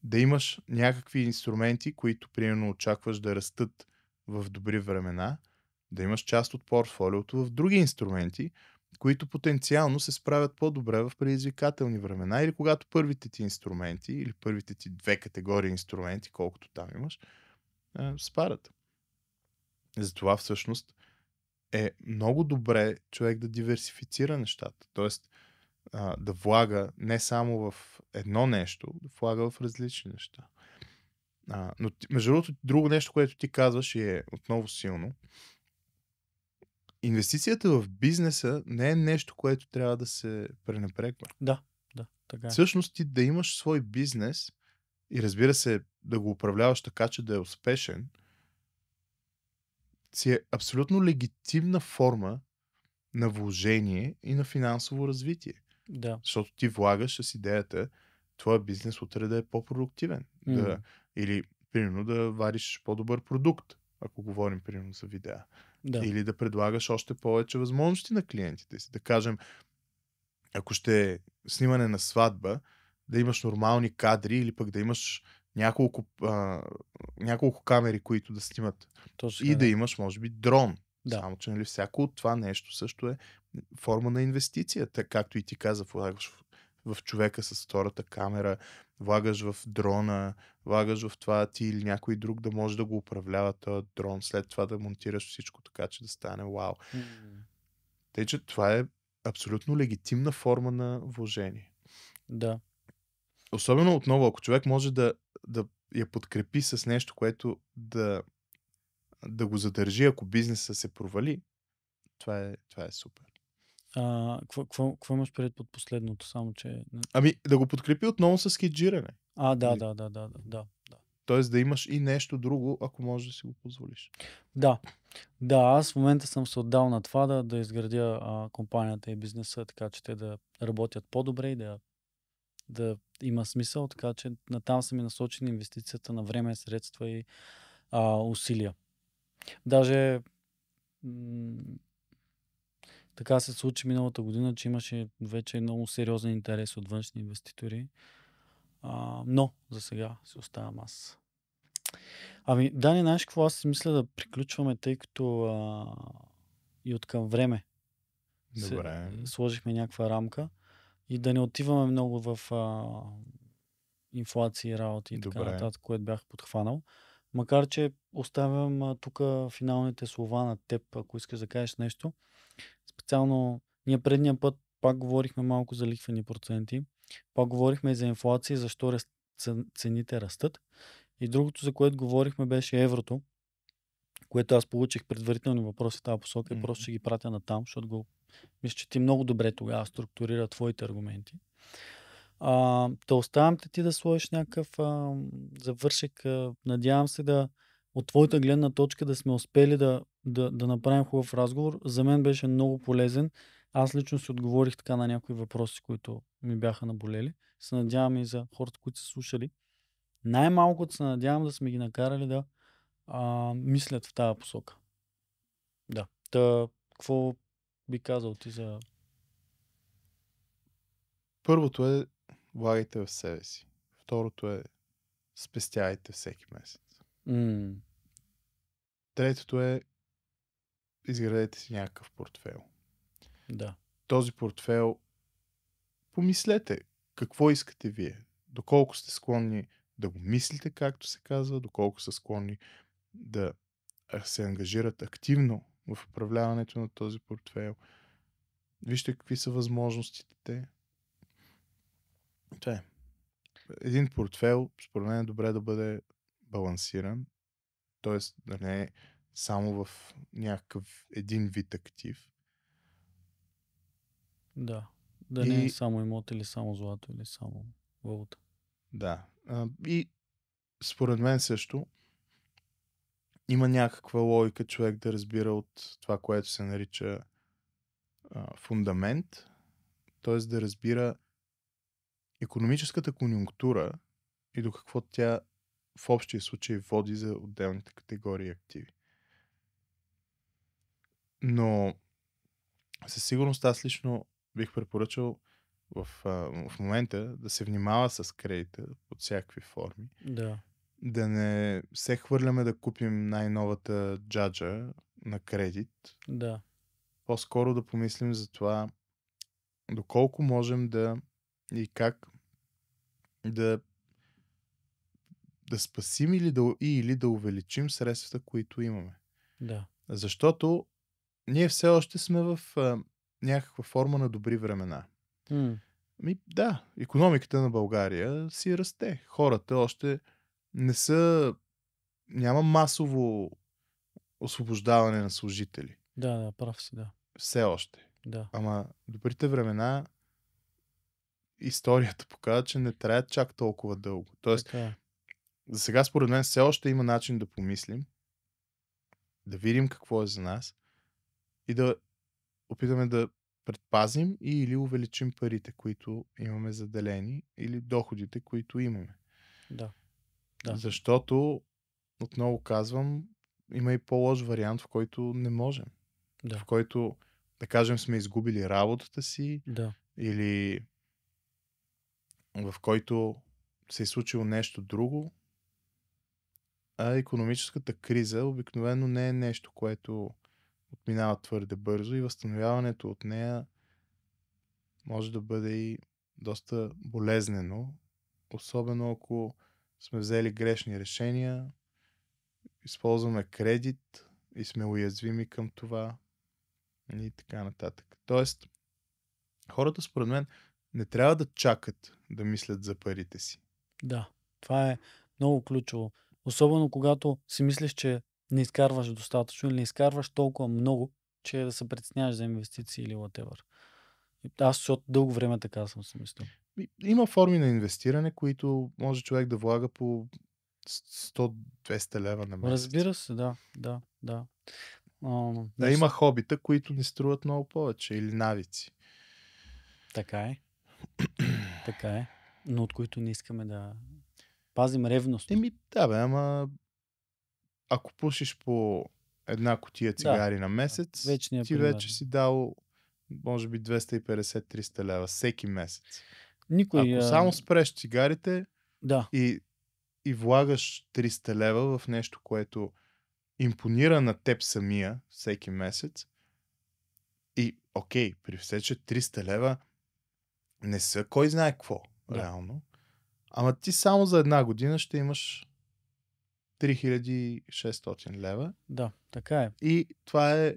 Да имаш някакви инструменти, които примерно очакваш да растат в добри времена, да имаш част от портфолиото в други инструменти, които потенциално се справят по-добре в предизвикателни времена или когато първите ти инструменти или първите ти две категории инструменти, колкото там имаш, спарат. Затова всъщност е много добре човек да диверсифицира нещата. Тоест да влага не само в едно нещо, да влага в различни неща. но между другото, друго нещо, което ти казваш и е отново силно, инвестицията в бизнеса не е нещо, което трябва да се пренапрегва. Да, да, така е. Всъщност ти да имаш свой бизнес и разбира се да го управляваш така, че да е успешен, си е абсолютно легитимна форма на вложение и на финансово развитие. Да. Защото ти влагаш с идеята твоя бизнес утре да е по-продуктивен. Mm. Да, или, примерно, да вариш по-добър продукт, ако говорим, примерно, за видеа. Да. Или да предлагаш още повече възможности на клиентите си. Да кажем, ако ще е снимане на сватба, да имаш нормални кадри или пък да имаш няколко, а, няколко камери, които да снимат. Точно, и да, да имаш, може би, дрон. Да. Само, че нали, всяко от това нещо също е форма на инвестиция, както и ти каза, в в човека с втората камера, влагаш в дрона, влагаш в това ти или някой друг да може да го управлява този дрон, след това да монтираш всичко така, че да стане вау. Mm. Тъй, че това е абсолютно легитимна форма на вложение. Да. Особено отново, ако човек може да, да я подкрепи с нещо, което да, да го задържи, ако бизнеса се провали, това е, това е супер. Какво имаш пред под последното? Само, че... Ами да го подкрепи отново с хеджиране. А, нали? да, да, да, да, да. да. Тоест да имаш и нещо друго, ако можеш да си го позволиш. Да. Да, аз в момента съм се отдал на това да, да изградя а, компанията и бизнеса, така че те да работят по-добре и да, да има смисъл, така че натам са ми насочени инвестицията на време, средства и а, усилия. Даже така се случи миналата година, че имаше вече много сериозен интерес от външни инвеститори. А, но за сега се оставам аз. Ами, Дани, знаеш какво? Аз мисля да приключваме, тъй като а, и от към време Добре. сложихме някаква рамка и да не отиваме много в а, инфлации, работи и така нататък, което бях подхванал. Макар, че оставям тук финалните слова на теб, ако искаш да кажеш нещо специално ние предния път пак говорихме малко за лихвени проценти, пак говорихме и за инфлация защо цените растат. И другото, за което говорихме, беше еврото, което аз получих предварителни въпроси в тази посока и mm-hmm. просто ще ги пратя на там, защото го... мисля, че ти много добре тогава структурира твоите аргументи. А, то оставям те ти да сложиш някакъв а, завършек. А, надявам се да от твоята гледна точка да сме успели да да, да направим хубав разговор. За мен беше много полезен. Аз лично си отговорих така на някои въпроси, които ми бяха наболели. Се надявам и за хората, които са слушали. Най-малкото се надявам да сме ги накарали да а, мислят в тази посока. Да. Та, какво би казал ти за... Първото е влагайте в себе си. Второто е спестявайте всеки месец. Mm. Третото е изградете си някакъв портфел. Да. Този портфел, помислете какво искате вие. Доколко сте склонни да го мислите, както се казва, доколко са склонни да се ангажират активно в управляването на този портфел. Вижте какви са възможностите те. Това е. Един портфел, според мен е добре да бъде балансиран, т.е. да не е само в някакъв един вид актив. Да. Да и... не е само имот или само злато или само валута. Да. И според мен също има някаква логика човек да разбира от това, което се нарича а, фундамент, т.е. да разбира економическата конюнктура и до какво тя в общия случай води за отделните категории активи. Но със сигурност аз лично бих препоръчал в, в момента да се внимава с кредита под всякакви форми. Да. Да не се хвърляме да купим най-новата джаджа на кредит. Да. По-скоро да помислим за това доколко можем да и как да да спасим или да, или да увеличим средствата, които имаме. Да. Защото ние все още сме в а, някаква форма на добри времена. Mm. Ми, да, економиката на България си расте. Хората още не са. Няма масово освобождаване на служители. Да, да, прав си, да. Все още. Да. Ама добрите времена историята показва, че не траят чак толкова дълго. Тоест, така. Е. за сега според мен все още има начин да помислим, да видим какво е за нас и да опитаме да предпазим и или увеличим парите, които имаме заделени, или доходите, които имаме. Да. да. Защото, отново казвам, има и по-лош вариант, в който не можем. Да. В който, да кажем, сме изгубили работата си, да. или в който се е случило нещо друго, а економическата криза обикновено не е нещо, което отминава твърде бързо и възстановяването от нея може да бъде и доста болезнено, особено ако сме взели грешни решения, използваме кредит и сме уязвими към това и така нататък. Тоест, хората според мен не трябва да чакат да мислят за парите си. Да, това е много ключово. Особено когато си мислиш, че не изкарваш достатъчно или не изкарваш толкова много, че да се притесняваш за инвестиции или whatever. Аз, защото дълго време така съм си мислил. Има форми на инвестиране, които може човек да влага по 100-200 лева на месец. Разбира се, да, да, да. А, да, има хобита, които ни струват много повече или навици. Така е. така е. Но от които не искаме да пазим ревност. Еми, да бе, ама ако пушиш по една котия цигари да. на месец, Вечния ти пример. вече си дал може би 250-300 лева всеки месец. Никой, ако а... само спреш цигарите да. и, и влагаш 300 лева в нещо, което импонира на теб самия всеки месец, и окей, при все, че 300 лева не са кой знае какво, да. реално. Ама ти само за една година ще имаш 3600 лева. Да, така е. И това е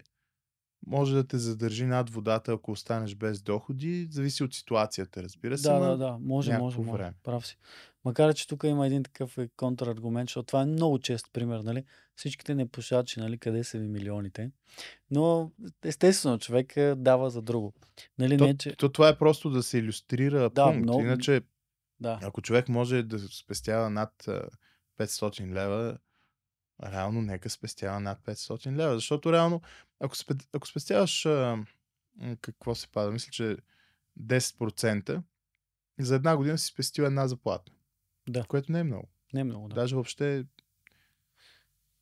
може да те задържи над водата, ако останеш без доходи. Зависи от ситуацията, разбира се. Да, да, да. Може, може, може. Време. Прав си. Макар, че тук има един такъв е, контраргумент, защото това е много чест пример, нали? Всичките непушачи, нали? Къде са ви милионите? Но, естествено, човек е, дава за друго. Нали, то, не, че... то, това е просто да се иллюстрира да, пункт. Много... Иначе, да. ако човек може да спестява над 500 лева, реално нека спестява над 500 лева. Защото реално, ако, спе, ако спестяваш, а, какво се пада, мисля, че 10%, за една година си спестил една заплата. Да. Което не е много. Не е много, да. Даже въобще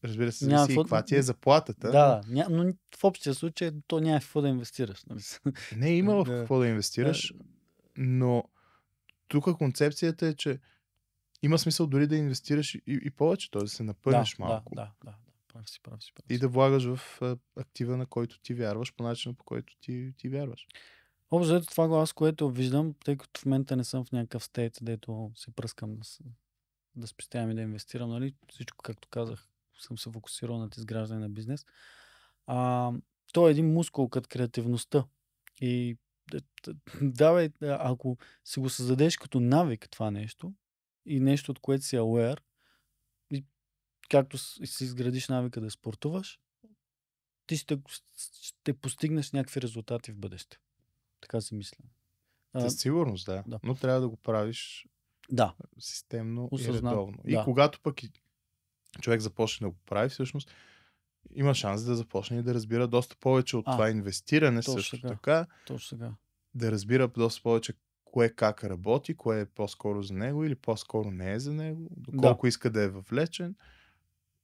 Разбира се, няма си какво... каква ти е заплатата. Да, Ня... но в общия случай то няма какво да инвестираш. Нали? Не, е има в <laughs> какво да инвестираш, но тук концепцията е, че има смисъл дори да инвестираш и, и повече, т.е. да се напънеш да, малко. Да, да, да, да. Прав си, прав си, прав си. И да влагаш в актива, на който ти вярваш, по начина по който ти, ти вярваш. Общо, това глас, аз, което виждам, тъй като в момента не съм в някакъв стейт, дето се пръскам да, да спестявам и да инвестирам, нали? Всичко, както казах, съм се фокусирал над изграждане на бизнес. А, то е един мускул като креативността. И е, давай, ако си го създадеш като навик това нещо, и нещо, от което си ауер, и както си изградиш навика да спортуваш, ти ще, ще постигнеш някакви резултати в бъдеще. Така си мисля. Със сигурност, да. да. Но трябва да го правиш да. системно Осъзнат, и редовно. Да. И когато пък човек започне да го прави, всъщност има шанс да започне да разбира доста повече от а, това инвестиране, също така. Точно така. Да разбира доста повече кое как работи, кое е по-скоро за него или по-скоро не е за него, доколко да. иска да е въвлечен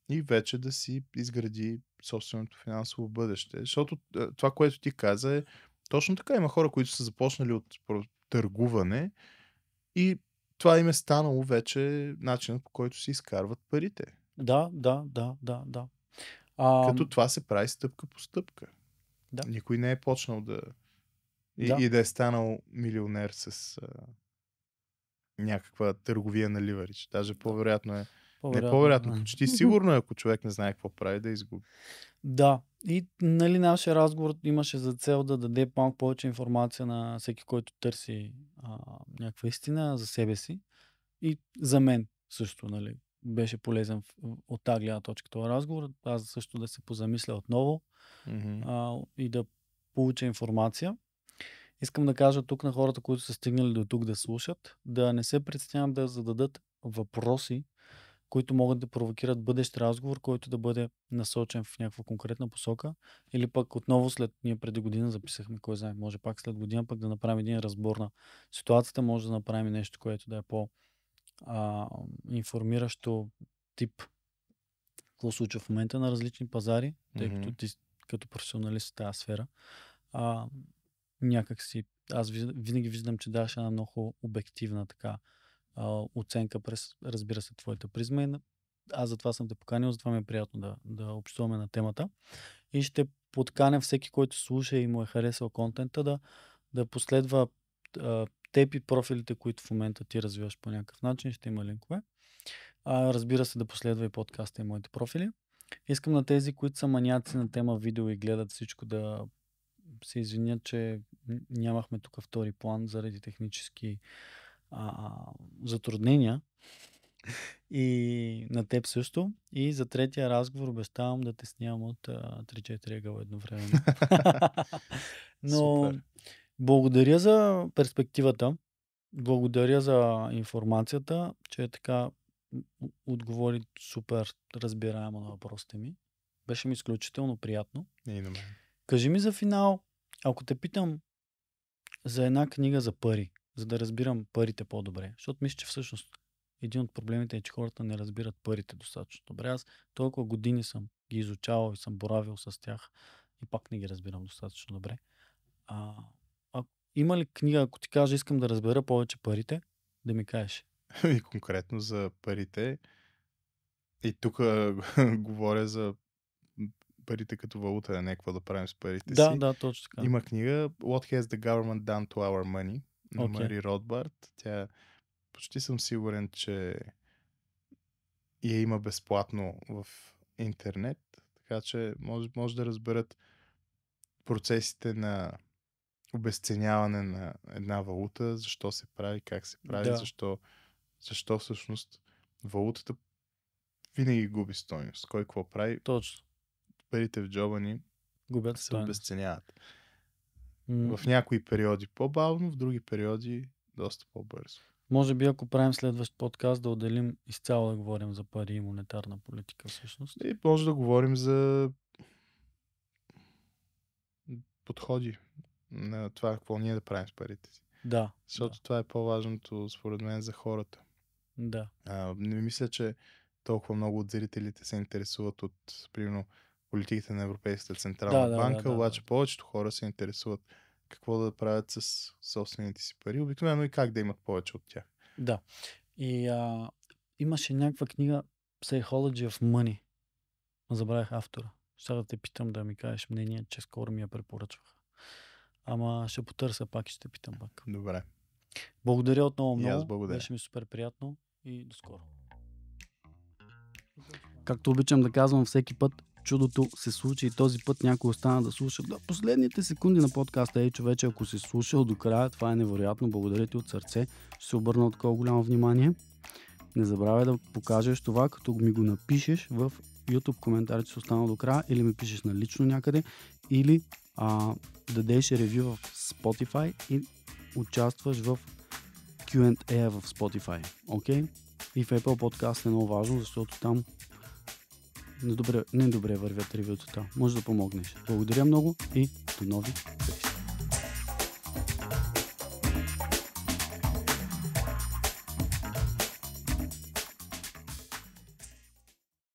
и вече да си изгради собственото финансово бъдеще. Защото е, това, което ти каза е точно така. Има хора, които са започнали от търгуване и това им е станало вече начинът по който си изкарват парите. Да, да, да, да, да. А... Като това се прави стъпка по стъпка. Да. Никой не е почнал да и да, и да е станал милионер с а, някаква търговия на ливарич. Даже по-вероятно е. По-вероятно, не по-вероятно, почти <laughs> сигурно е, ако човек не знае какво прави, да изгуби. Да. И нали, нашия разговор имаше за цел да даде малко повече информация на всеки, който търси а, някаква истина за себе си. И за мен също, нали, беше полезен от тази гледна точка този разговор. Аз също да се позамисля отново mm-hmm. а, и да получа информация. Искам да кажа тук на хората, които са стигнали до тук да слушат, да не се притесняват да зададат въпроси, които могат да провокират бъдещ разговор, който да бъде насочен в някаква конкретна посока. Или пък отново след, ние преди година записахме, кой знае, може пак след година пък да направим един разбор на ситуацията, може да направим нещо, което да е по-информиращо тип какво случва в момента на различни пазари, тъй mm-hmm. като ти като професионалист в тази сфера. А, някак си, аз винаги виждам, че даваш една много обективна така а, оценка през, разбира се, твоята призма. И аз затова съм те поканил, затова ми е приятно да, да общуваме на темата. И ще подканя всеки, който слуша и му е харесал контента, да, да последва а, теб и профилите, които в момента ти развиваш по някакъв начин. Ще има линкове. А, разбира се, да последва и подкаста и моите профили. Искам на тези, които са маняци на тема видео и гледат всичко да се извиня, че нямахме тук втори план заради технически а, затруднения. И на теб също. И за третия разговор обещавам да те снимам от а, 3-4 ъгъла едновременно. <laughs> Но Супер. благодаря за перспективата. Благодаря за информацията, че така отговори супер разбираемо на въпросите ми. Беше ми изключително приятно. И на мен. Кажи ми за финал, ако те питам за една книга за пари, за да разбирам парите по-добре, защото мисля, че всъщност един от проблемите е, че хората не разбират парите достатъчно добре. Аз толкова години съм ги изучавал и съм боравил с тях и пак не ги разбирам достатъчно добре. А, а има ли книга, ако ти кажа, искам да разбера повече парите, да ми кажеш? <laughs> И конкретно за парите. И тук <laughs> говоря за парите като валута е някаква да правим с парите да, си. Да, да, точно така. Има книга What Has the Government Done to Our Money на okay. Мари Ротбарт. Тя почти съм сигурен, че я има безплатно в интернет, така че може, може да разберат процесите на обесценяване на една валута, защо се прави, как се прави, да. защо, защо всъщност валутата винаги губи стойност. Кой какво прави? Точно парите в джоба ни Губят се обесценяват. Mm. в някои периоди по-бавно, в други периоди доста по-бързо. Може би ако правим следващ подкаст да отделим изцяло да говорим за пари и монетарна политика всъщност. И може да говорим за подходи на това какво ние да правим с парите си. Да. Защото да. това е по-важното според мен за хората. Да. А, не мисля, че толкова много от зрителите се интересуват от, примерно, политиките на Европейската централна да, да, банка, да, да, обаче да. повечето хора се интересуват какво да правят с собствените си пари, обикновено и как да имат повече от тях. Да. И а, имаше някаква книга Psychology of Money. Забравях автора. Ще да те питам да ми кажеш мнение, че скоро ми я препоръчваха. Ама ще потърся пак и ще питам пак. Добре. Благодаря отново много. И аз благодаря. Беше ми супер приятно и до скоро. Както обичам да казвам всеки път, чудото се случи и този път някой остана да слуша до последните секунди на подкаста. Ей, човече, ако си слушал до края, това е невероятно. Благодаря ти от сърце. Ще се обърна от колко голямо внимание. Не забравяй да покажеш това, като ми го напишеш в YouTube коментар, че си останал до края, или ми пишеш на лично някъде, или а, дадеш ревю в Spotify и участваш в Q&A в Spotify. Окей? Okay? И в Apple Podcast е много важно, защото там недобре, недобре вървят ревютата. Може да помогнеш. Благодаря много и до нови